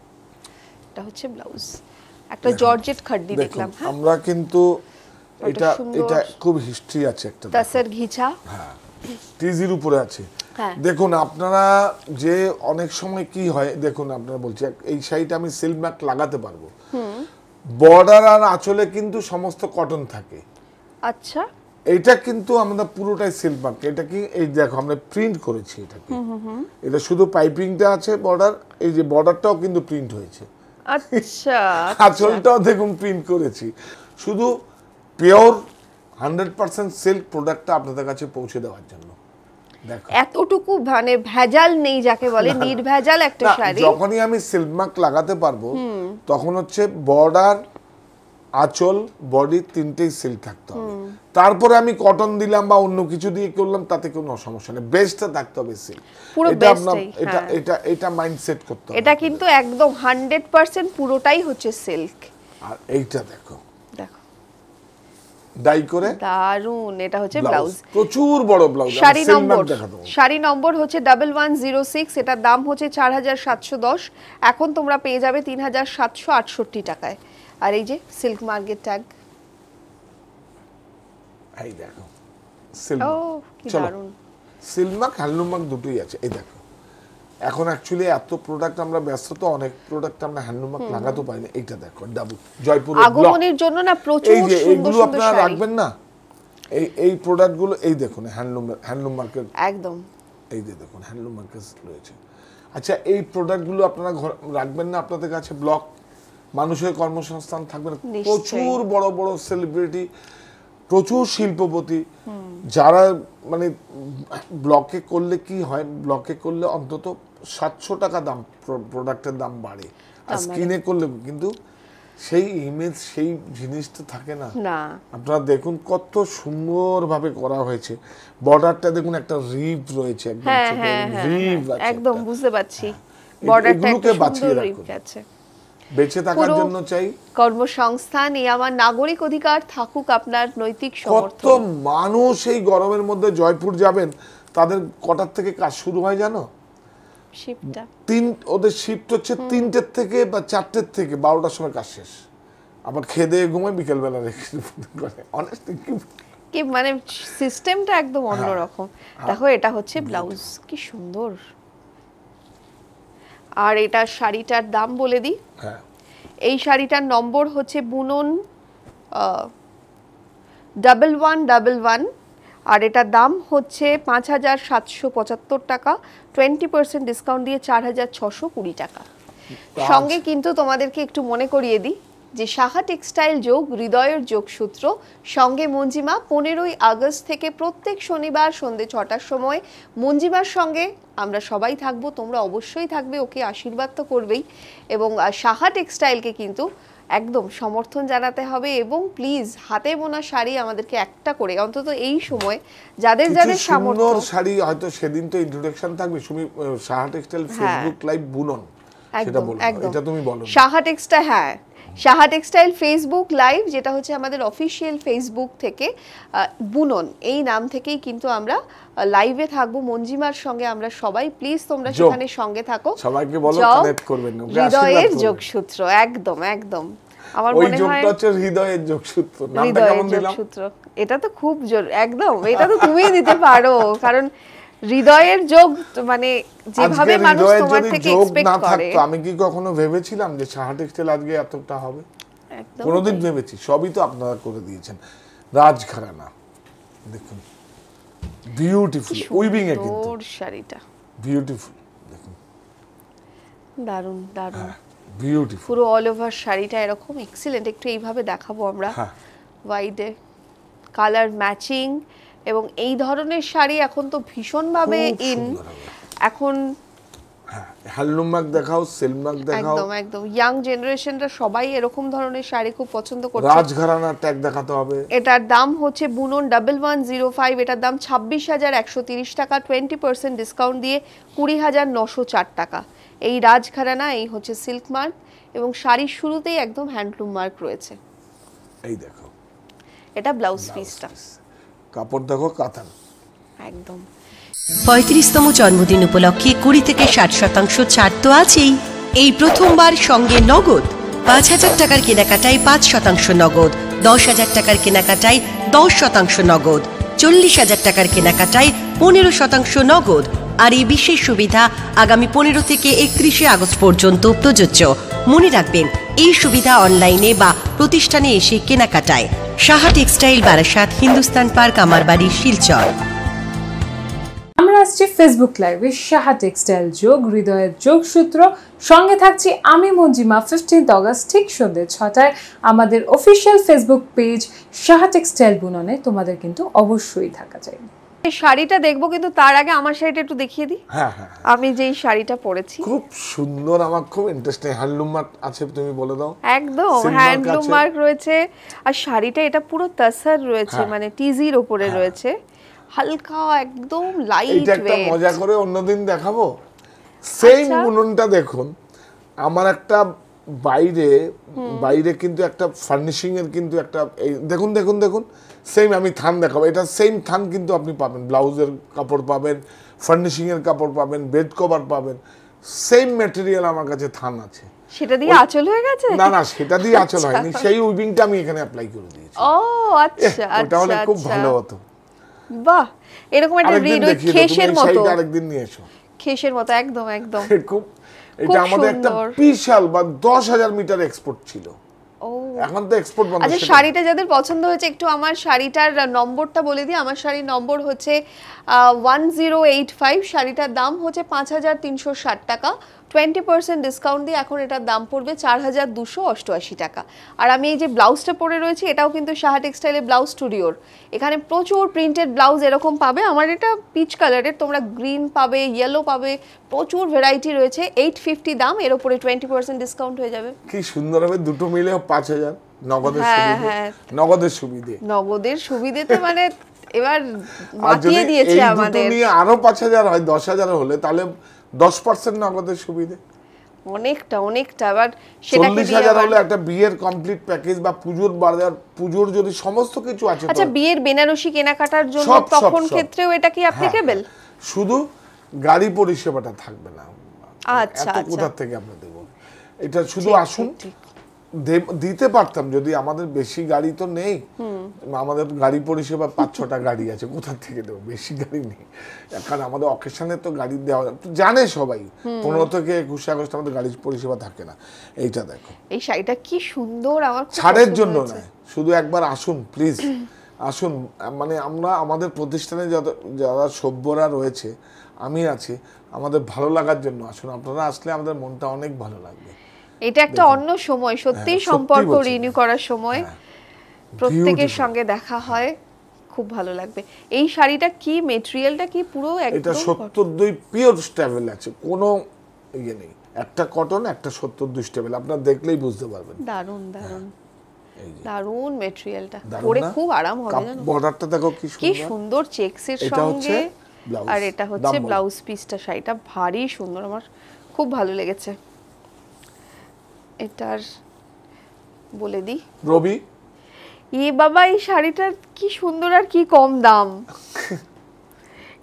Speaker 4: এটা হচ্ছে ব্লাউজ একটা জর্জেট খাদ্দি দেখলাম আমরা
Speaker 1: কিন্তু এটা এটা খুব হিস্ট্রি আছে একটা
Speaker 4: তাসার ঘিচা হ্যাঁ
Speaker 1: টিজির উপরে আছে হ্যাঁ। দেখুন আপনারা যে অনেক সময় কি হয় দেখুন আপনারা বলছি এই শাড়িটা আমি সিল্ক ম্যাক লাগাতে পারবো বর্ডার আর আঁচলে কিন্তু সমস্ত কটন থাকে আচ্ছা এটা কিন্তু আমাদের পুরোটাই সিল্ক মার্ক এটা কি এই দেখো আমরা প্রিন্ট করেছি এটাকে এটা শুধু পাইপিংটা আছে বর্ডার এই যে বর্ডারটাও কিন্তু প্রিন্ট হয়েছে
Speaker 4: আচ্ছা আঁচলটাও
Speaker 1: দেখুন প্রিন্ট করেছি শুধু পিওর হান্ড্রেড পার্সেন্ট সিল্ক প্রোডাক্টটা আপনাদের কাছে পৌঁছে দেওয়ার জন্য
Speaker 4: এতটুকু মানে ভেজাল নেই যাকে বলে নির্ভেজাল একটা শাড়ি যখনই
Speaker 1: আমি সিল্ক লাগাতে পারবো তখন হচ্ছে বর্ডার আঁচল বডি তিনটেই সিল্ক থাকতে হবে তারপরে আমি কটন দিলাম বা অন্য কিছু দিয়ে করলাম তাতে কোনো সমস্যা নেই বেস্টটা থাকতে হবে সিল্ক এটা আপনার হ্যাঁ। এটা এটা এটা মাইন্ডসেট করতে হবে এটা
Speaker 4: কিন্তু একদম পার্সেন্ট পুরোটাই হচ্ছে সিল্ক
Speaker 1: আর এইটা দেখো ডাই করে
Speaker 4: দারুন এটা হচ্ছে ব্লাউজ
Speaker 1: প্রচুর বড় ব্লাউজ শাড়ি নম্বর
Speaker 4: শাড়ি নম্বর হচ্ছে 1106 এটা দাম হচ্ছে 4710 এখন তোমরা পেয়ে যাবে 3768 টাকায় আর এই যে সিল্ক মার্কেট ট্যাগ
Speaker 1: এই দেখো সিল্ক ও কি দারুন সিল্ক মার্ক হ্যান্ডলুম মার্ক দুটোই আছে এই দেখো এখন অ্যাকচুয়ালি এত প্রোডাক্ট আমরা ব্যস্ত তো অনেক প্রোডাক্ট আমরা হ্যান্ডলুমাক লাগাতে পারি না এইটা দেখো ডাবু জয়পুর আগমনের
Speaker 4: জন্য না প্রচুর সুন্দর সুন্দর এগুলো আপনারা রাখবেন
Speaker 1: না এই এই প্রোডাক্টগুলো এই দেখুন হ্যান্ডলুম হ্যান্ডলুম মার্কেট একদম এই যে দেখুন হ্যান্ডলুম মার্কেট রয়েছে আচ্ছা এই প্রোডাক্টগুলো আপনারা রাখবেন না আপনাদের কাছে ব্লক মানুষের কর্মসংস্থান থাকবে না প্রচুর বড় বড় সেলিব্রিটি প্রচুর শিল্পপতি যারা মানে ব্লকে করলে কি হয় ব্লকে করলে অন্তত সাতশো টাকা দাম প্রোডাক্টের দাম বাড়ে আর স্কিনে করলে কিন্তু সেই ইমেজ সেই জিনিসটা থাকে না আপনারা দেখুন কত সুন্দর ভাবে করা হয়েছে বর্ডারটা দেখুন একটা রিভ রয়েছে একদম হ্যাঁ, হ্যাঁ, হ্যাঁ, বুঝতে পারছি
Speaker 2: বর্ডারটা বাঁচিয়ে রাখুন
Speaker 1: বেঁচে থাকার জন্য চাই
Speaker 4: কর্মসংস্থান এই আমার নাগরিক অধিকার থাকুক আপনার নৈতিক সমর্থন কত
Speaker 1: মানুষ এই গরমের মধ্যে জয়পুর যাবেন তাদের কটার থেকে কাজ শুরু হয় জানো শিফটটা তিন ওদের শিফট হচ্ছে তিনটের থেকে বা চারটের থেকে বারোটার সময় কাজ শেষ আবার খেয়ে দিয়ে ঘুমায় বিকেলবেলা রেখে করে অনেস্টলি কি
Speaker 4: কি মানে সিস্টেমটা একদম হ্যাঁ। অন্যরকম হ্যাঁ। দেখো এটা হচ্ছে ব্লাউজ কি সুন্দর আর এটা শাড়িটার দাম বলে দিই হ্যাঁ এই শাড়িটার নম্বর হচ্ছে বুনন ডাবল ওয়ান ডাবল ওয়ান আর এটার দাম হচ্ছে পাঁচ হাজার সাতশো পঁচাত্তর টাকা টোয়েন্টি পার্সেন্ট ডিসকাউন্ট দিয়ে চার হাজার ছশো কুড়ি টাকা সঙ্গে কিন্তু তোমাদেরকে একটু মনে করিয়ে দিই যে সাহা টেক্সটাইল যোগ হৃদয়ের যোগসূত্র সঙ্গে মঞ্জিমা পনেরোই আগস্ট থেকে প্রত্যেক শনিবার সন্ধে ছটার সময় মঞ্জিমার সঙ্গে আমরা সবাই থাকবো তোমরা অবশ্যই থাকবে ওকে আশীর্বাদ তো করবেই এবং সাহা টেক্সটাইলকে কিন্তু একদম সমর্থন জানাতে হবে এবং প্লিজ হাতে বোনা শাড়ি আমাদেরকে একটা করে অন্তত এই সময় যাদের যাদের সামর্থ্য
Speaker 1: শাড়ি হয়তো সেদিন তো ইন্ট্রোডাকশন থাকবে Sumi Saha Textile Facebook live বুনন
Speaker 4: সেটা বলো এটা
Speaker 1: তুমি বলো সাহা
Speaker 4: টেক্সটা হ্যাঁ সাহা টেক্সটাইল ফেসবুক লাইভ যেটা হচ্ছে আমাদের অফিসিয়াল ফেসবুক থেকে বুনন এই নাম থেকেই কিন্তু আমরা লাইভে থাকবো মঞ্জিমার সঙ্গে আমরা সবাই প্লিজ তোমরা সেখানে সঙ্গে থাকো সবাইকে বলো কানেক্ট করবেন হৃদয়ের যোগসূত্র একদম একদম আমার মনে হয় ওই যোগটা
Speaker 1: হৃদয়ের যোগসূত্র নামটা কেমন দিলাম
Speaker 4: এটা তো খুব জোর একদম এটা তো তুমিই দিতে পারো কারণ হৃদয়ের যোগ মানে যেভাবে মানুষ তোমার থেকে এক্সপেক্ট করে
Speaker 1: আমি কি কখনো ভেবেছিলাম যে আজকে এতটা হবে কোনোদিন ভেবেছি সবই তো আপনারা করে দিয়েছেন রাজঘরানা দেখুন বিউটিফুল উইভিং এ কিন্তু শাড়িটা বিউটিফুল দেখুন
Speaker 4: দারুন দারুন বিউটিফুল পুরো অল ওভার শাড়িটা এরকম এক্সিলেন্ট একটু এইভাবে দেখাবো আমরা ওয়াইডে কালার ম্যাচিং এবং এই ধরনের শাড়ি এখন তো ভীষণভাবে ইন এখন হ্যান্ডলুমবাগ জেনারেশনরা সবাই এরকম ধরনের শাড়ি খুব পছন্দ বুনন ডাবল ওয়ান জিরো ফাইভ এটার দাম ছাব্বিশ হাজার একশো তিরিশ টাকা টোয়েন্টি পার্সেন্ট ডিসকাউন্ট দিয়ে কুড়ি হাজার নশো চার টাকা এই রাজঘরানা এই হচ্ছে সিল্ক মার্ক এবং শাড়ির শুরুতেই একদম হ্যান্ডলুম মার্ক রয়েছে
Speaker 1: এই দেখো
Speaker 2: এটা ব্লাউজ পিসটা কাপড় দেখো কাতান একদম পঁয়ত্রিশতম জন্মদিন উপলক্ষে কুড়ি থেকে ষাট শতাংশ ছাড় তো আছেই এই প্রথমবার সঙ্গে নগদ পাঁচ হাজার টাকার কেনাকাটায় পাঁচ শতাংশ নগদ দশ হাজার টাকার কেনাকাটায় দশ শতাংশ নগদ চল্লিশ হাজার টাকার কেনাকাটায় পনেরো শতাংশ নগদ আর এই বিশেষ সুবিধা আগামী পনেরো থেকে একত্রিশে আগস্ট পর্যন্ত প্রযোজ্য মনে রাখবেন এই সুবিধা অনলাইনে বা প্রতিষ্ঠানে এসে কেনাকাটায় সাহা টেক্সটাইল বারাসাত হিন্দুস্তান পার্ক আমার বাড়ি শিলচর
Speaker 3: আমরা আসছি ফেসবুক লাইভে সাহা টেক্সটাইল যোগ হৃদয়ের যোগ সূত্র সঙ্গে থাকছি আমি মঞ্জিমা ফিফটিন্থ অগস্ট ঠিক সন্ধ্যে ছটায় আমাদের official Facebook page Saha Textile বুননে তোমাদের কিন্তু অবশ্যই থাকা চাই
Speaker 4: শাড়িটা দেখবো কিন্তু তার আগে আমার শাড়িটা একটু দেখিয়ে দিই হ্যাঁ, হ্যাঁ, হ্যাঁ। আমি যেই শাড়িটা পরেছি খুব
Speaker 1: সুন্দর আমার খুব ইন্টারেস্টিং হ্যান্ডলুম মার্ক আছে তুমি বলে দাও
Speaker 4: একদম হ্যান্ডলুম মার্ক রয়েছে আর শাড়িটা এটা পুরো তাসার রয়েছে মানে টিজির ওপরে রয়েছে হালকা একদম লাইট একটা মজা
Speaker 1: করে অন্যদিন দেখাবো সেম বুননটা আচ্ছা। দেখুন আমার একটা বাইরে বাইরে কিন্তু একটা ফার্নিশিং এর কিন্তু একটা দেখুন দেখুন দেখুন সেম আমি থান দেখাবো এটা সেম থান কিন্তু আপনি পাবেন ব্লাউজের কাপড় পাবেন ফার্নিশিং এর কাপড় পাবেন বেড কভার পাবেন সেম ম্যাটেরিয়াল আমার কাছে থান আছে
Speaker 4: সেটা দিয়ে আঁচল হয়ে গেছে না না সেটা দিয়ে আঁচল আচ্ছা। হয়নি সেই
Speaker 1: উইভিংটা আমি এখানে অ্যাপ্লাই করে দিয়েছি
Speaker 4: ও আচ্ছা আচ্ছা ওটা হলে আচ্ছা, খুব ভালো হতো বাহ এরকম একটা রিড ওই খেসের মতো
Speaker 1: আরেকদিন নিয়ে এসো
Speaker 4: খেসের মতো একদম একদম
Speaker 1: খুব এটা আমাদের একটা বিশাল বা 10000 মিটার এক্সপোর্ট ছিল এখন তো এক্সপোর্ট বন্ধ আচ্ছা শাড়িটা
Speaker 4: যাদের পছন্দ হয়েছে একটু আমার শাড়িটার নম্বরটা বলে দিই আমার শাড়ির নম্বর হচ্ছে ওয়ান জিরো এইট ফাইভ শাড়িটার দাম হচ্ছে পাঁচ হাজার তিনশো ষাট টাকা টোয়েন্টি পার্সেন্ট ডিসকাউন্ট দিয়ে এখন এটার দাম পড়বে চার হাজার দুশো অষ্টআশি টাকা আর আমি এই যে ব্লাউজটা পরে রয়েছি এটাও কিন্তু সাহা টেক্সটাইলের ব্লাউজ স্টুডিওর এখানে প্রচুর প্রিন্টেড ব্লাউজ এরকম পাবে আমার এটা পিচ কালারের তোমরা গ্রিন পাবে ইয়েলো পাবে প্রচুর ভ্যারাইটি রয়েছে এইট ফিফটি দাম এর উপরে টোয়েন্টি পার্সেন্ট ডিসকাউন্ট হয়ে যাবে
Speaker 1: কি সুন্দর হবে দুটো মিলে পাঁচ হাজার নগদের হ্যাঁ, সুবিধে হ্যাঁ। নগদের সুবিধে
Speaker 4: নগদের সুবিধেতে মানে এবার মাতিয়ে দিয়েছে আমাদের
Speaker 1: আরো পাঁচ হাজার হয় দশ হাজার হলে তাহলে দশ পার্সেন্ট নগদের সুবিধে
Speaker 4: অনেকটা অনেকটা আবার চল্লিশ হাজার হলে
Speaker 1: একটা বিয়ের কমপ্লিট প্যাকেজ বা পুজোর বাজার পুজোর যদি সমস্ত কিছু আছে আচ্ছা
Speaker 4: বিয়ের বেনারসি কেনাকাটার জন্য তখন ক্ষেত্রেও এটা কি অ্যাপ্লিকেবল
Speaker 1: শুধু গাড়ি পরিষেবাটা থাকবে না
Speaker 4: আচ্ছা, আচ্ছা। কোথা
Speaker 1: থেকে আমরা দেবো এটা শুধু আসুন দিতে পারতাম যদি আমাদের বেশি গাড়ি তো নেই আমাদের গাড়ি পরিষেবা পাঁচ ছটা গাড়ি আছে কোথার থেকে দেবো বেশি গাড়ি নেই কারণ আমাদের অকেশনে তো গাড়ি দেওয়া জানে সবাই পনেরো থেকে একুশে আগস্ট আমাদের গাড়ি পরিষেবা থাকে না এইটা দেখো
Speaker 4: এই শাড়িটা কি সুন্দর আমার ছাড়ের জন্য নয়
Speaker 1: শুধু একবার আসুন প্লিজ আসুন মানে আমরা আমাদের প্রতিষ্ঠানে যত যারা সভ্যরা রয়েছে আমি আছি আমাদের ভালো লাগার জন্য আসুন আপনারা আসলে আমাদের মনটা অনেক ভালো লাগবে
Speaker 4: এটা একটা অন্য সময় হ্যাঁ, সত্যি সম্পর্ক রিনিউ করার সময় হ্যাঁ, প্রত্যেকের সঙ্গে দেখা হয় খুব ভালো লাগবে এই শাড়িটা কি মেটেরিয়ালটা কি পুরো একদম এটা
Speaker 1: 72 পিওর স্টেবল আছে কোনো ইয়ে নেই একটা কটন একটা 72 স্টেবল আপনারা দেখলেই বুঝতে পারবেন
Speaker 4: দারুন দারুন দারুন মেটেরিয়ালটা পরে খুব আরাম হবে জানো
Speaker 1: বর্ডারটা দেখো কি সুন্দর কি
Speaker 4: সুন্দর চেকস এর সঙ্গে
Speaker 1: আর এটা হচ্ছে ব্লাউজ
Speaker 4: পিসটা শাড়িটা ভারী সুন্দর আমার খুব ভালো লেগেছে এটার বলে দি রবি এ বাবা এই শাড়িটার কি সুন্দর আর কি কম দাম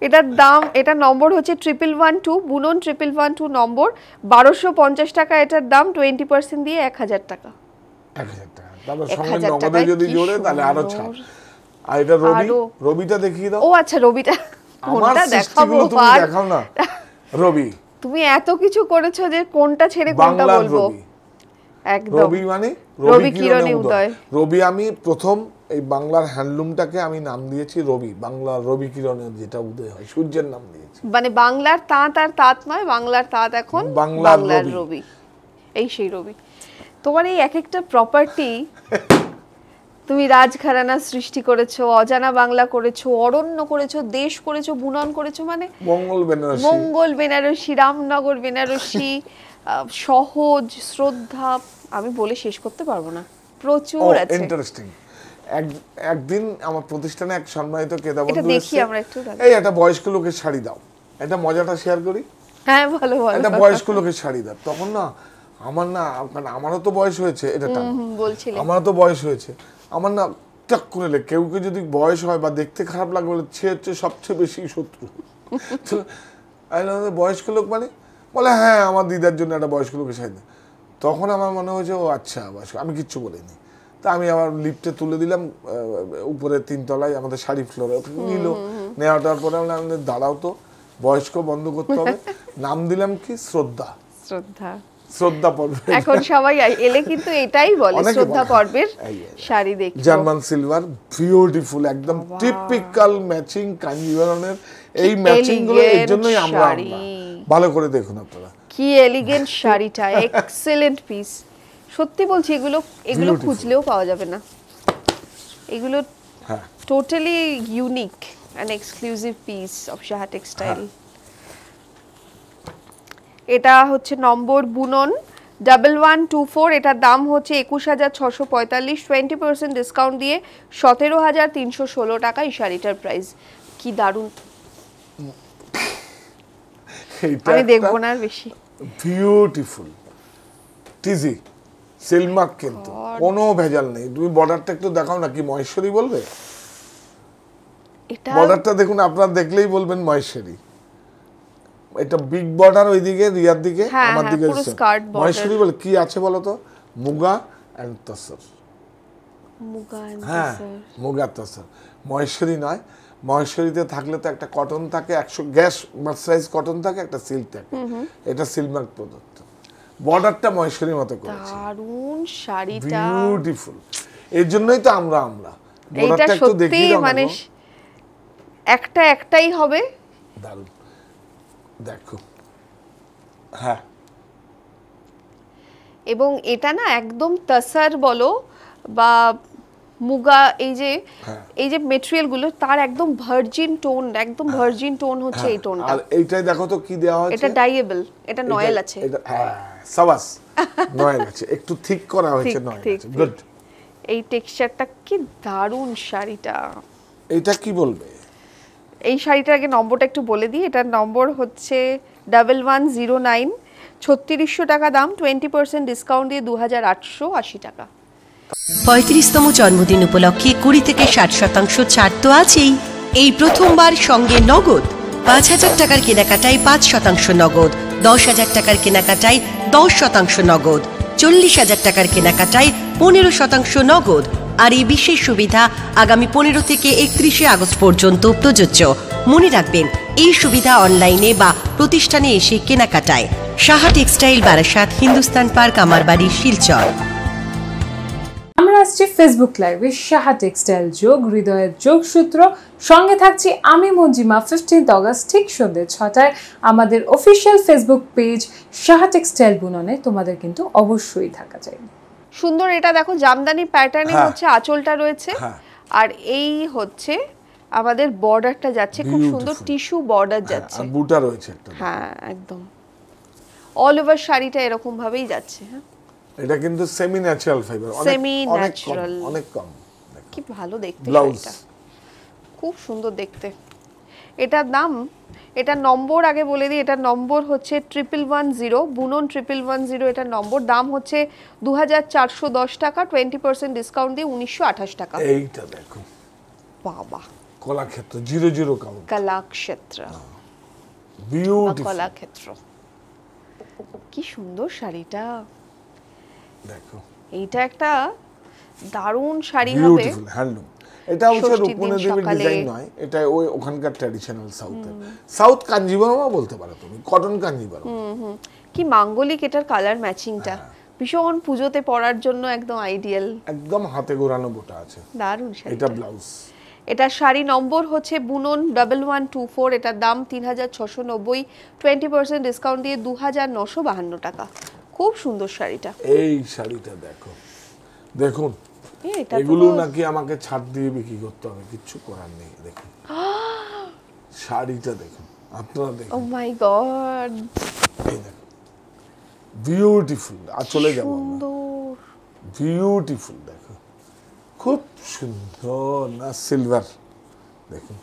Speaker 4: এটার দাম এটা নম্বর হচ্ছে ট্রিপল ওয়ান টু বুনন ট্রিপল ওয়ান টু নম্বর বারোশো পঞ্চাশ টাকা এটার দাম টোয়েন্টি পার্সেন্ট দিয়ে এক হাজার টাকা
Speaker 1: তাহলে আর ও আচ্ছা রবিটা রবি
Speaker 4: তুমি এত কিছু করেছো যে কোনটা ছেড়ে কোনটা বলবো রবি
Speaker 1: মানে রবি কিরণে উদয় রবি আমি প্রথম এই বাংলার হ্যান্ডলুমটাকে আমি নাম দিয়েছি রবি বাংলার রবি কিরণের যেটা উদয় হয় সূর্যের নাম দিয়েছি
Speaker 4: মানে বাংলার তাঁত আর তাঁত নয় বাংলার তাঁত এখন বাংলার রবি এই সেই রবি তোমার এই এক একটা প্রপার্টি তুমি রাজঘরানা সৃষ্টি করেছো অজানা বাংলা করেছো অরণ্য করেছো দেশ করেছো বুনন করেছো মানে
Speaker 1: মঙ্গল বেনারসি মঙ্গল
Speaker 4: বেনারসি রামনগর বেনারসি সহজ শ্রদ্ধা আমি বলে শেষ করতে পারবো না প্রচুর oh, আছে
Speaker 1: ইন্টারেস্টিং একদিন আমার প্রতিষ্ঠানে এক সম্মানিত কেদা বন্ধু দেখি আমরা একটু এই একটা বয়স্ক লোকের শাড়ি দাও এটা মজাটা শেয়ার করি
Speaker 4: হ্যাঁ ভালো ভালো এটা বয়স্ক
Speaker 1: লোকের শাড়ি দাও তখন না আমার না মানে আমারও তো বয়স হয়েছে এটা বলছিলাম আমারও তো বয়স হয়েছে আমার না টাক করে কেউ কেউ যদি বয়স হয় বা দেখতে খারাপ লাগবে সে হচ্ছে সবচেয়ে বেশি শত্রু বয়স্ক লোক মানে বলে হ্যাঁ আমার দিদার জন্য একটা বয়স্ক লোক এসে তখন আমার মনে হয়েছে ও আচ্ছা বয়স্ক আমি কিচ্ছু বলিনি তা আমি আমার লিফটে তুলে দিলাম উপরে তিনতলায় আমাদের শাড়ি ফ্লোরে নিল নেওয়াটার পরে আমি দাঁড়াও তো বয়স্ক বন্ধ করতে হবে নাম দিলাম কি শ্রদ্ধা শ্রদ্ধা শ্রদ্ধা পর্বে এখন
Speaker 4: সবাই এলে কিন্তু এটাই বলে শ্রদ্ধা পর্বের শাড়ি দেখি জার্মান
Speaker 1: সিলভার বিউটিফুল একদম টিপিক্যাল ম্যাচিং কাঞ্জিভারনের এই ম্যাচিং গুলো এর জন্যই আমরা ভালো করে দেখুন আপনারা
Speaker 4: কি এলিগেন্ট শাড়িটা এক্সেলেন্ট পিস সত্যি বলছি এগুলো এগুলো খুঁজলেও পাওয়া যাবে না এগুলো totally unique and exclusive piece of Shaha Textile এটা হচ্ছে নম্বর বুনন ডাবল ওয়ান টু ফোর এটার দাম হচ্ছে একুশ হাজার ছশো পঁয়তাল্লিশ টোয়েন্টি পার্সেন্ট ডিসকাউন্ট দিয়ে সতেরো হাজার তিনশো ষোলো টাকা এই শাড়িটার প্রাইস কি দারুণ
Speaker 1: আমি না বেশি বিউটিফুল টিজি সিলমাক কিন্তু কোনো ভেজাল নেই তুমি বর্ডারটা একটু দেখাও না কি মহেশ্বরী বলবে এটা বর্ডারটা দেখুন দেখলেই বলবেন মহেশ্বরী এটা বিগ বর্ডার ওইদিকে রিয়ার দিকে হ্যাঁ, আমার হ্যাঁ, দিকে মহেশ্বরী বলে কি আছে বলতো মুগা অ্যান্ড তসর
Speaker 4: মুগা হ্যাঁ
Speaker 1: মুগা তসর মহেশ্বরী নয় মহেশ্বরীতে থাকলে তো একটা কটন থাকে একশো গ্যাস মার্সারাইজ কটন থাকে একটা সিল্ক থাকে এটা সিলমার্ক প্রদত্ত বর্ডারটা মহেশ্বরীর মতো
Speaker 4: শাড়িটা বিউটিফুল
Speaker 1: এর জন্যই তো আমরা আমরা বর্ডারটা একটু দেখি মানে
Speaker 4: একটা একটাই হবে
Speaker 1: দারুন দেখো হ্যাঁ
Speaker 4: এবং এটা না একদম তাসার বলো বা মুগা এই যে হ্যাঁ। এই যে মেটেরিয়াল গুলো তার একদম ভার্জিন টোন একদম ভার্জিন হ্যাঁ। টোন হচ্ছে এই টোনটা হ্যাঁ। আর
Speaker 1: এইটাই দেখো তো কি দেওয়া হয়েছে এটা
Speaker 4: ডাইয়েবল এটা নয়েল আছে
Speaker 1: হ্যাঁ সাবাস নয়েল আছে একটু ঠিক করা হয়েছে নয়েল আছে গুড
Speaker 4: এই টেক্সচারটা কি দারুণ শাড়িটা
Speaker 1: এটা কি বলবে
Speaker 4: এই শাড়িটার আগে নম্বরটা একটু বলে দিই এটার নম্বর হচ্ছে ডাবল ওয়ান জিরো নাইন ছত্রিশশো টাকা দাম টোয়েন্টি পার্সেন্ট ডিসকাউন্ট দিয়ে দু হাজার আটশো আশি টাকা
Speaker 2: পঁয়ত্রিশতম জন্মদিন উপলক্ষে কুড়ি থেকে ষাট শতাংশ ছাড় তো আছেই এই প্রথমবার সঙ্গে নগদ পাঁচ হাজার টাকার কেনাকাটায় পাঁচ শতাংশ নগদ দশ হাজার টাকার কেনাকাটায় দশ শতাংশ নগদ চল্লিশ হাজার টাকার কেনাকাটায় পনেরো শতাংশ নগদ আর এই বিশেষ সুবিধা আগামী পনেরো থেকে একত্রিশে আগস্ট পর্যন্ত প্রযোজ্য মনে রাখবেন এই সুবিধা অনলাইনে বা প্রতিষ্ঠানে এসে কেনাকাটায় সাহা টেক্সটাইল বারাসাত হিন্দুস্তান পার্ক আমার বাড়ি শিলচর
Speaker 3: আমরা আসছি ফেসবুক লাইভে সাহা টেক্সটাইল যোগ হৃদয়ের যোগসূত্র সঙ্গে থাকছি আমি মঞ্জিমা ফিফটিন্থ অগস্ট ঠিক সন্ধ্যে ছটায় আমাদের official Facebook page Saha Textile বুননে তোমাদের কিন্তু অবশ্যই থাকা চাই
Speaker 4: সুন্দর এটা দেখো জামদানি প্যাটার্নে হচ্ছে আঁচলটা রয়েছে হ্যাঁ। আর এই হচ্ছে আমাদের বর্ডারটা যাচ্ছে খুব সুন্দর টিস্যু হ্যাঁ, বর্ডার যাচ্ছে
Speaker 1: আর বুটা রয়েছে একটা
Speaker 4: হ্যাঁ একদম অল ওভার শাড়িটা এরকম ভাবেই যাচ্ছে হ্যাঁ
Speaker 1: এটা কিন্তু semi natural fibre semi natural অনেক কম
Speaker 4: কি ভালো দেখতে ব্লাউজ খুব সুন্দর দেখতে এটার দাম এটা নম্বর আগে বলে দিই এটা নম্বর হচ্ছে ট্রিপল ওয়ান জিরো বুনন ট্রিপল ওয়ান জিরো এটার নম্বর দাম হচ্ছে দু টাকা টোয়েন্টি পার্সেন্ট ডিসকাউন্ট দিয়ে উনিশশো টাকা এইটা দেখো বাবা
Speaker 1: কলাক্ষেত্র জিরো জিরো
Speaker 4: কলাক্ষেত্র
Speaker 1: হ্যাঁ। কলাক্ষেত্র
Speaker 4: কি সুন্দর শাড়িটা দেখো এইটা একটা দারুণ শাড়ি হবে
Speaker 1: হ্যান্ডলুম এটা হচ্ছে ডিজাইন নয় এটা ওই ওখানকার ট্র্যাডিশনাল সাউথের সাউথ বলতে পারো তুমি কটন
Speaker 4: কি মাঙ্গলিক এটার কালার ম্যাচিংটা ভীষণ পুজোতে পরার জন্য একদম আইডিয়াল
Speaker 1: একদম হাতে গোড়ানো বোটা আছে
Speaker 4: দারুণ শাড়ি এটা ব্লাউজ এটা শাড়ি নম্বর হচ্ছে বুনন ডাবল ওয়ান টু ফোর এটার দাম তিন হাজার ছশো নব্বই টোয়েন্টি পার্সেন্ট ডিসকাউন্ট দিয়ে দু হাজার নশো বাহান্ন টাকা খুব সুন্দর শাড়িটা
Speaker 1: এই শাড়িটা দেখো দেখুন
Speaker 3: এগুলো নাকি
Speaker 1: আমাকে ছাড় দিয়ে বিক্রি করতে হবে কিচ্ছু করার নেই দেখুন শাড়িটা দেখুন আপনারা দেখুন
Speaker 4: ও মাই গড এই দেখুন
Speaker 1: বিউটিফুল আর চলে যাব সুন্দর বিউটিফুল দেখো খুব সুন্দর না সিলভার দেখুন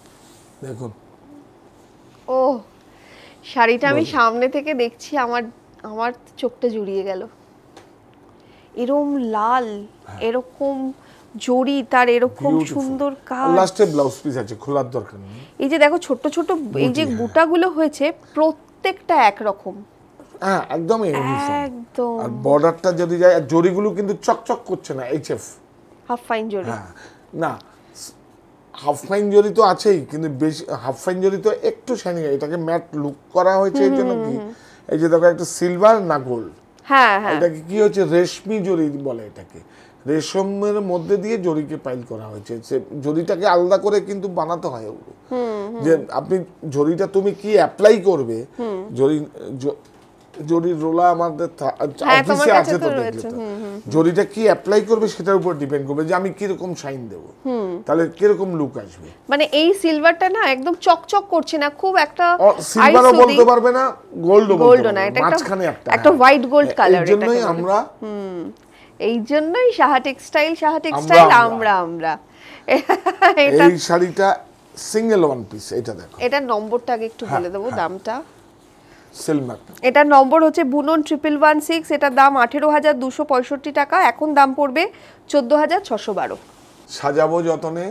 Speaker 1: দেখুন
Speaker 4: ও oh, শাড়িটা আমি সামনে থেকে দেখছি আমার আমার চোখটা জুড়িয়ে গেল হ্যাঁ। এরকম লাল এরকম জড়ি তার এরকম সুন্দর কাজ লাস্টে
Speaker 1: ব্লাউজ পিস আছে খোলার দরকার নেই
Speaker 4: এই যে দেখো ছোট ছোট এই যে বুটাগুলো হয়েছে প্রত্যেকটা একরকম হ্যাঁ একদম একদম আর
Speaker 1: বর্ডারটা যদি যায় আর জড়িগুলো কিন্তু চকচক করছে না এইচএফ
Speaker 4: হাফ ফাইন জড়ি হ্যাঁ
Speaker 1: না হাফ ফাইন জড়ি তো আছেই কিন্তু বেশি হাফ ফাইন জড়ি তো একটু শাইনি এটাকে ম্যাট লুক করা হয়েছে এই জন্য কি এই যে দেখো একটা সিলভার না গোল্ড
Speaker 4: হ্যাঁ, হ্যাঁ এটাকে
Speaker 1: কি হচ্ছে রেশমি জরি বলে এটাকে রেশমের মধ্যে দিয়ে জরিকে পাইল করা হয়েছে সে জরিটাকে আলাদা করে কিন্তু বানাতে হয় ওগুলো যে আপনি জরিটা তুমি কি অ্যাপ্লাই করবে জরি জরির রোলা আমাদের অফিসে হ্যাঁ, আছে তো দেখলে তো জরিটা কি অ্যাপ্লাই করবে সেটার উপর ডিপেন্ড করবে যে আমি কিরকম সাইন দেবো তাহলে কিরকম লুক আসবে
Speaker 4: মানে এই সিলভারটা না একদম চকচক করছে না খুব একটা সিলভারও বলতে পারবে না
Speaker 1: গোল্ডও বলতে পারবে না এটা মাঝখানে একটা একটা হোয়াইট গোল্ড কালার এর জন্যই আমরা
Speaker 4: এই জন্যই সাহা টেক্সটাইল সাহা টেক্সটাইল আমরা আমরা এই
Speaker 1: শাড়িটা সিঙ্গেল ওয়ান পিস এটা দেখো
Speaker 4: এটা নম্বরটা আগে একটু হ্যাঁ, বলে দেবো হ্যাঁ। দামটা সিলমাক এটার নম্বর হচ্ছে বুনন ট্রিপল ওয়ান সিক্স এটার দাম আঠেরো হাজার দুশো পঁয়ষট্টি টাকা এখন দাম পড়বে চোদ্দো হাজার ছশো বারো
Speaker 1: সাজাবো যতনে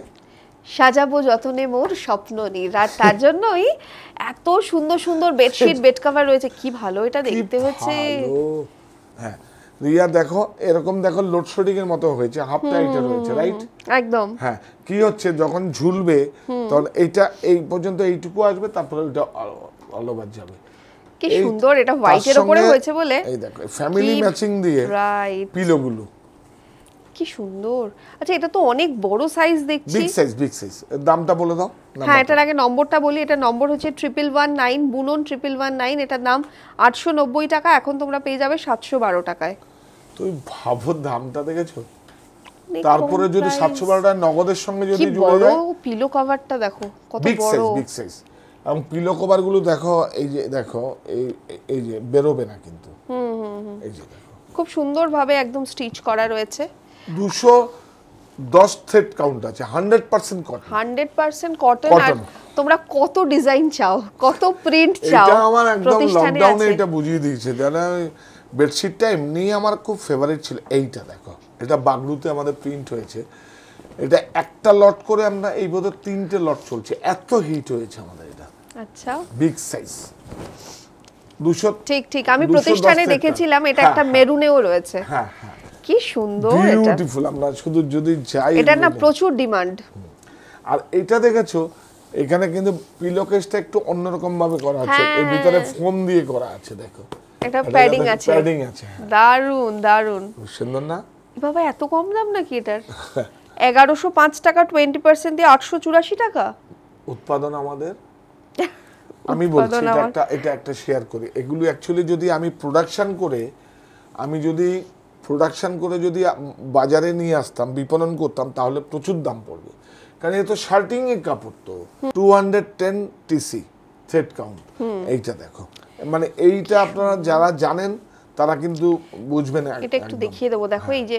Speaker 4: সাজাবো যতনে মোর স্বপ্ন নেই আর তার জন্যই এত সুন্দর সুন্দর বেডশিট বেড কভার রয়েছে কি ভালো এটা দেখতে হচ্ছে
Speaker 1: হ্যাঁ রিয়া দেখো এরকম দেখো লোডশেডিং এর মতো হয়েছে হাফ টাইট হয়েছে রাইট একদম হ্যাঁ কি হচ্ছে যখন ঝুলবে তখন এটা এই পর্যন্ত এইটুকু আসবে তারপরে ওটা অল যাবে
Speaker 4: কি সুন্দর এটা হোয়াইট এর উপরে হয়েছে বলে
Speaker 1: এই দেখো ফ্যামিলি ম্যাচিং দিয়ে
Speaker 4: রাইট পিলো গুলো কি সুন্দর আচ্ছা এটা তো অনেক বড় সাইজ দেখছি বিগ
Speaker 1: সাইজ বিগ সাইজ দামটা বলে দাও হ্যাঁ এটার
Speaker 4: আগে নম্বরটা বলি এটা নম্বর হচ্ছে ট্রিপল ওয়ান নাইন বুনন ট্রিপল ওয়ান নাইন এটার দাম আটশো নব্বই টাকা এখন তোমরা পেয়ে যাবে সাতশো বারো টাকায়
Speaker 1: তুই ভাবো দামটা দেখেছো তারপরে যদি সাতশো বারো টাকা নগদের সঙ্গে যদি জুড়ে যায়
Speaker 4: পিলো কভারটা দেখো কত বড় বিগ সাইজ বিগ
Speaker 1: সাইজ এবং পিলো কভারগুলো দেখো এই যে দেখো এই এই যে বেরোবে না কিন্তু এই যে দেখো
Speaker 4: খুব সুন্দরভাবে একদম স্টিচ করা রয়েছে
Speaker 1: দুশো দশ থ্রেড কাউন্ট আছে hundred percent cotton
Speaker 4: hundred percent cotton আর তোমরা কত ডিজাইন চাও কত প্রিন্ট চাও এটা আমার একদম লকডাউনে এটা
Speaker 1: বুঝিয়ে দিয়েছে বেডশিট বেডশিটটা এমনি আমার খুব ফেভারিট ছিল এইটা দেখো এটা বাগলুতে আমাদের প্রিন্ট হয়েছে এটা একটা লট করে আমরা এই বোধহয় তিনটে লট চলছে এত হিট হয়েছে আমাদের আচ্ছা বিগ সাইজ দুশো ঠিক ঠিক আমি প্রতিষ্ঠানে দেখেছিলাম এটা হ্যাঁ, একটা হ্যাঁ।
Speaker 4: মেরুনেও রয়েছে হ্যাঁ হ্যাঁ কি সুন্দর এটা বিউটিফুল
Speaker 1: আমরা শুধু যদি যাই এটা না
Speaker 4: প্রচুর ডিমান্ড
Speaker 1: আর এটা দেখেছো এখানে কিন্তু পিলো একটু অন্যরকম ভাবে করা আছে হ্যাঁ। এর ভিতরে ফোম দিয়ে করা আছে দেখো
Speaker 4: এটা প্যাডিং আছে প্যাডিং আছে দারুন দারুন সুন্দর না বাবা এত কম দাম নাকি এটার এগারোশো পাঁচ টাকা টোয়েন্টি পার্সেন্ট দিয়ে আটশো চুরাশি টাকা
Speaker 1: উৎপাদন আমাদের আমি বলছি এটা একটা এটা একটা শেয়ার করি এগুলো অ্যাকচুয়ালি যদি আমি প্রোডাকশন করে আমি যদি প্রোডাকশন করে যদি বাজারে নিয়ে আসতাম বিপণন করতাম তাহলে প্রচুর দাম পড়বে কারণ এ তো শার্টিং এর কাপড় তো two hundred ten TC thread count এইটা দেখো মানে এইটা আপনারা যারা জানেন তারা কিন্তু বুঝবেন এটা একটু
Speaker 4: দেখিয়ে দেবো দেখো হ্যাঁ। এই যে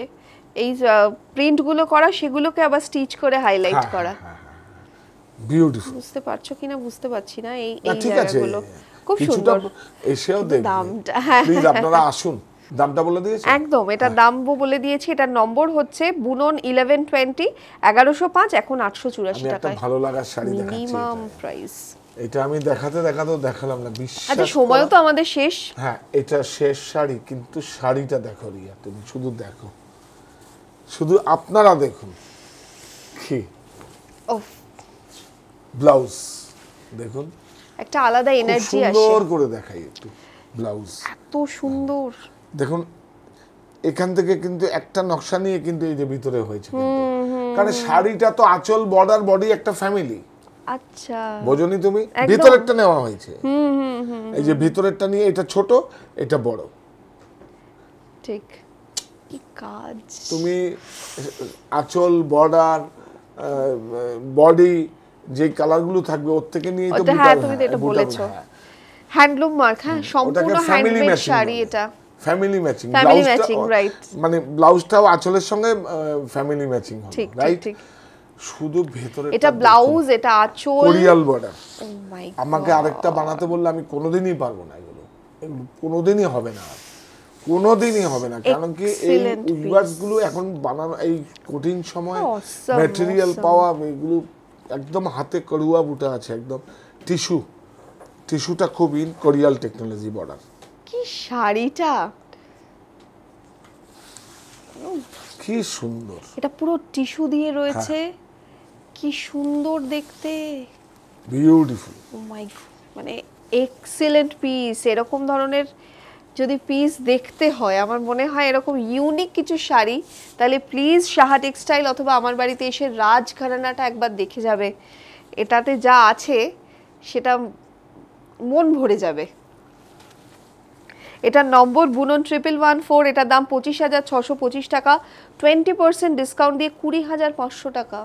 Speaker 4: এই প্রিন্ট গুলো করা সেগুলোকে আবার স্টিচ করে হাইলাইট হ্যাঁ, হ্যাঁ, করা বিউটিফুল বুঝতে পারছো কিনা বুঝতে পারছি না এই এই জায়গাগুলো খুব সুন্দর
Speaker 1: এসেও দেখুন দামটা প্লিজ আপনারা আসুন দামটা বলে দিয়েছি
Speaker 4: একদম এটা হ্যাঁ। দাম বলে দিয়েছি এটার নম্বর হচ্ছে বুনন 1120 1105 এখন 884 টাকা একটা ভালো
Speaker 1: লাগার শাড়ি দেখাচ্ছি মিনিমাম প্রাইস এটা আমি দেখাতে দেখাতেও দেখালাম না বিশ্বাস আচ্ছা সময়ও
Speaker 4: তো আমাদের শেষ
Speaker 1: হ্যাঁ এটা শেষ শাড়ি কিন্তু শাড়িটা দেখো রিয়া তুমি শুধু দেখো শুধু আপনারা দেখুন কি ওফ ব্লাউজ দেখুন
Speaker 4: একটা আলাদা এনার্জি আসে সুন্দর
Speaker 1: করে দেখাই একটু ব্লাউজ
Speaker 4: এত সুন্দর
Speaker 1: দেখুন এখান থেকে কিন্তু একটা নকশা নিয়ে কিন্তু এই যে ভিতরে হয়েছে
Speaker 4: কারণ শাড়িটা
Speaker 1: তো আঁচল বর্ডার বডি একটা ফ্যামিলি
Speaker 4: আচ্ছা বোঝনি
Speaker 1: তুমি ভিতরেরটা নেওয়া হয়েছে এই যে ভিতরেরটা নিয়ে এটা ছোট এটা বড়
Speaker 4: ঠিক কি কাজ
Speaker 1: তুমি আঁচল বর্ডার বডি যে কালারগুলো থাকবে ওর থেকে নিয়ে তো হ্যাঁ, হ্যাঁ তুমি এটা বলেছো
Speaker 4: হ্যান্ডলুম মার্ক হ্যাঁ, হ্যাঁ সম্পূর্ণ হ্যান্ডমেড শাড়ি এটা
Speaker 1: family matching family matching right মানে ব্লাউজটাও আঁচলের সঙ্গে ফ্যামিলি ম্যাচিং হবে রাইট ঠিক শুধু ভেতরে এটা ব্লাউজ
Speaker 4: এটা আঁচল কোরিয়াল বর্ডার oh আমাকে
Speaker 1: আরেকটা বানাতে বললে আমি কোনোদিনই পারবো না এগুলো কোনোদিনই হবে না কোনোদিনই হবে না কারণ কি এই উইভার্স গুলো এখন বানানো এই কঠিন সময় ম্যাটেরিয়াল পাওয়া এগুলো একদম হাতে করুয়া বুটা আছে একদম টিস্যু টিস্যুটা খুব ইন কোরিয়াল টেকনোলজি বর্ডার
Speaker 4: কি শাড়িটা
Speaker 1: কি সুন্দর
Speaker 4: এটা পুরো টিস্যু দিয়ে রয়েছে হ্যাঁ। কি সুন্দর দেখতে বিউটিফুল ও মাই মানে এক্সেলেন্ট পিস এরকম ধরনের যদি পিস দেখতে হয় আমার মনে হয় এরকম ইউনিক কিছু শাড়ি তাহলে প্লিজ সাহা টেক্সটাইল অথবা আমার বাড়িতে এসে রাজ ঘরানাটা একবার দেখে যাবে এটাতে যা আছে সেটা মন ভরে যাবে এটার নম্বর বুনন ট্রিপল ওয়ান ফোর এটার দাম পঁচিশ হাজার ছশো পঁচিশ টাকা টোয়েন্টি পার্সেন্ট ডিসকাউন্ট দিয়ে কুড়ি হাজার পাঁচশো টাকা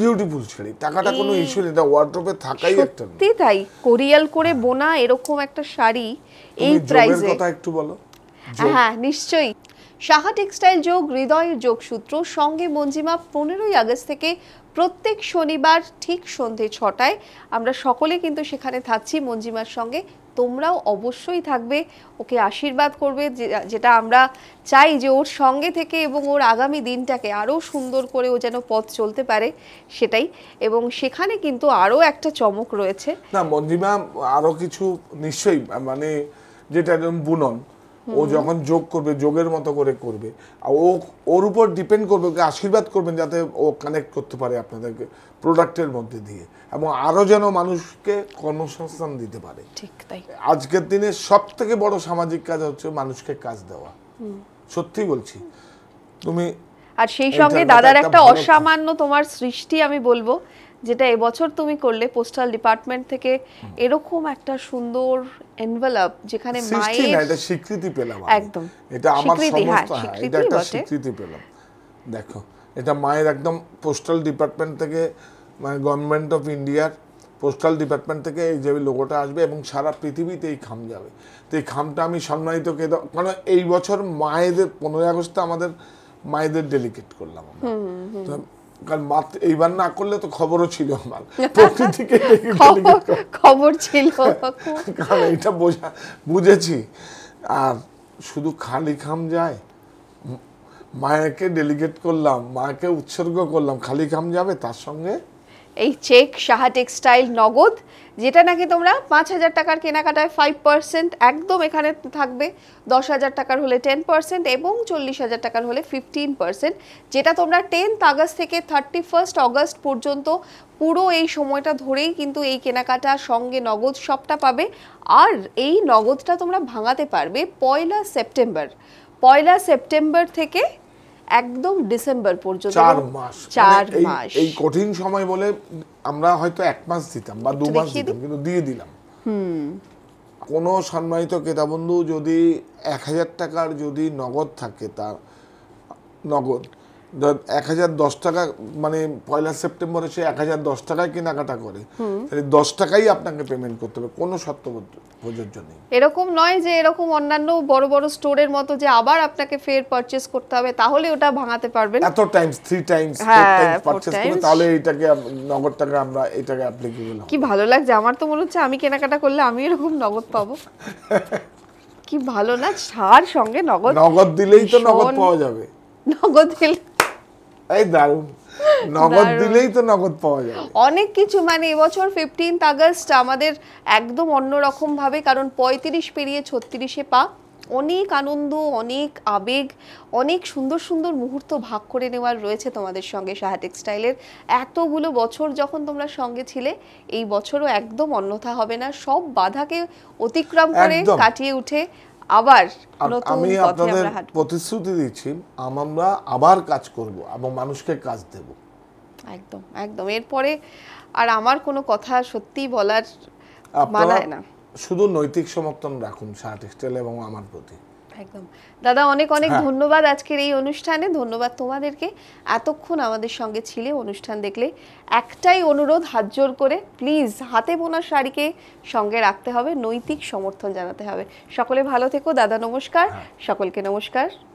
Speaker 1: বিউটিফুল শাড়ি টাকাটা কোনো ইস্যু নেই এটা ওয়ার্ড্রোপে থাকাই একটা সত্যি
Speaker 4: তাই কোরিয়াল করে হ্যাঁ। বোনা এরকম একটা শাড়ি এই প্রাইসে কথা
Speaker 1: একটু বলো হ্যাঁ
Speaker 4: নিশ্চয়ই সাহা টেক্সটাইল যোগ হৃদয় যোগসূত্র সঙ্গে মঞ্জিমা পনেরোই আগস্ট থেকে প্রত্যেক শনিবার ঠিক সন্ধে ছটায় আমরা সকলে কিন্তু সেখানে থাকছি মঞ্জিমার সঙ্গে তোমরাও অবশ্যই থাকবে ওকে আশীর্বাদ করবে যেটা আমরা চাই যে ওর সঙ্গে থেকে এবং ওর আগামী দিনটাকে আরও সুন্দর করে ও যেন পথ চলতে পারে সেটাই এবং সেখানে কিন্তু আরও একটা চমক রয়েছে
Speaker 1: না মঞ্জিমা আরও কিছু নিশ্চয়ই মানে যেটা একদম বুনন ও যখন যোগ করবে যোগের মতো করে করবে ও ওর উপর ডিপেন্ড করবে ওকে আশীর্বাদ করবেন যাতে ও কানেক্ট করতে পারে আপনাদেরকে প্রোডাক্টের মধ্যে দিয়ে এবং আরো যেন মানুষকে কর্মসংস্থান দিতে পারে ঠিক তাই আজকের দিনে সব থেকে বড় সামাজিক কাজ হচ্ছে মানুষকে কাজ দেওয়া সত্যি বলছি তুমি
Speaker 4: আর সেই সঙ্গে দাদার একটা অসামান্য তোমার সৃষ্টি আমি বলবো যেটা এবছর তুমি করলে পোস্টাল ডিপার্টমেন্ট থেকে এরকম একটা সুন্দর এনভেলপ যেখানে মায়ের
Speaker 1: স্বীকৃতি পেলাম
Speaker 4: একদম এটা আমার হ্যাঁ, সমস্ত হ্যাঁ, এটা একটা স্বীকৃতি
Speaker 1: পেলাম দেখো এটা মায়ের একদম পোস্টাল ডিপার্টমেন্ট থেকে মানে গভর্নমেন্ট অফ ইন্ডিয়ার পোস্টাল ডিপার্টমেন্ট থেকে এই যে লোগোটা আসবে এবং সারা পৃথিবীতে এই খাম যাবে তো এই খামটা আমি সম্মানিত কে কারণ এই বছর মায়েদের পনেরোই আগস্টে আমাদের মায়েদের ডেলিকেট করলাম আমরা কারণ এইবার না করলে তো খবরও ছিল আমার প্রকৃতিকে খবর ছিল কারণ এটা বোঝা বুঝেছি আর শুধু খালি খাম যায় মায়েকে ডেলিগেট করলাম মাকে উৎসর্গ করলাম খালি খাম যাবে তার সঙ্গে
Speaker 4: এই চেক সাহা টেক্সটাইল নগদ যেটা নাকি তোমরা পাঁচ হাজার টাকার কেনাকাটায় ফাইভ পার্সেন্ট একদম এখানে থাকবে দশ হাজার টাকার হলে টেন পার্সেন্ট এবং চল্লিশ হাজার টাকার হলে ফিফটিন পার্সেন্ট যেটা তোমরা টেন্থ আগস্ট থেকে থার্টি ফার্স্ট অগস্ট পর্যন্ত পুরো এই সময়টা ধরেই কিন্তু এই কেনাকাটা সঙ্গে নগদ সবটা পাবে আর এই নগদটা তোমরা ভাঙাতে পারবে পয়লা সেপ্টেম্বর পয়লা সেপ্টেম্বর থেকে একদম ডিসেম্বর পর্যন্ত চার মাস চার মানে মাস এই কঠিন
Speaker 1: সময় বলে আমরা হয়তো এক মাস দিতাম বা দু মাস দিতাম কিন্তু দিয়ে দিলাম কোন সম্মানিত ক্রেতাবন্ধু যদি এক হাজার টাকার যদি নগদ থাকে তার নগদ এক হাজার দশ টাকা মানে পয়লা সেপ্টেম্বরে সে এক হাজার দশ টাকায় কেনাকাটা করে তাহলে দশ টাকাই আপনাকে পেমেন্ট করতে হবে কোনো শর্ত প্রযোজ্য নেই
Speaker 4: এরকম নয় যে এরকম অন্যান্য বড় বড় স্টোরের মতো যে আবার আপনাকে ফের পারচেস করতে হবে তাহলে ওটা ভাঙাতে পারবেন এত
Speaker 1: টাইমস থ্রি টাইমস পারচেস করে তাহলে এটাকে নগদ টাকা আমরা এটাকে অ্যাপ্লিকেবল
Speaker 4: কি ভালো লাগছে আমার তো মনে হচ্ছে আমি কেনাকাটা করলে আমি এরকম নগদ পাবো কি ভালো না ছাড় সঙ্গে নগদ নগদ দিলেই তো নগদ পাওয়া যাবে নগদ দিলে
Speaker 1: এই দারুণ নগদ দিলেই তো নগদ পাওয়া যায়
Speaker 4: অনেক কিছু মানে এবছর ফিফটিন্থ আগস্ট আমাদের একদম অন্যরকম ভাবে কারণ পঁয়ত্রিশ পেরিয়ে ছত্রিশে পা অনেক আনন্দ অনেক আবেগ অনেক সুন্দর সুন্দর মুহূর্ত ভাগ করে নেওয়ার রয়েছে তোমাদের সঙ্গে সাহা টেক্সটাইলের এতগুলো বছর যখন তোমরা সঙ্গে ছিলে এই বছরও একদম অন্যথা হবে না সব বাধাকে অতিক্রম করে কাটিয়ে উঠে আবার আমি আপনাদের
Speaker 1: প্রতিশ্রুতি দিচ্ছি আমরা আবার কাজ করব এবং মানুষকে কাজ দেব
Speaker 4: একদম একদম এরপরে আর আমার কোনো কথা সত্যি বলার
Speaker 1: মানায় না শুধু নৈতিক সমর্থন রাখুন শাহ টেক্সটাইল এবং আমার প্রতি
Speaker 4: একদম দাদা অনেক অনেক হ্যাঁ। ধন্যবাদ আজকের এই অনুষ্ঠানে ধন্যবাদ তোমাদেরকে এতক্ষণ আমাদের সঙ্গে ছিলে অনুষ্ঠান দেখলে একটাই অনুরোধ হাত জোর করে প্লিজ হাতে বোনা শাড়িকে সঙ্গে রাখতে হবে নৈতিক সমর্থন জানাতে হবে সকলে ভালো থেকো দাদা নমস্কার হ্যাঁ। সকলকে নমস্কার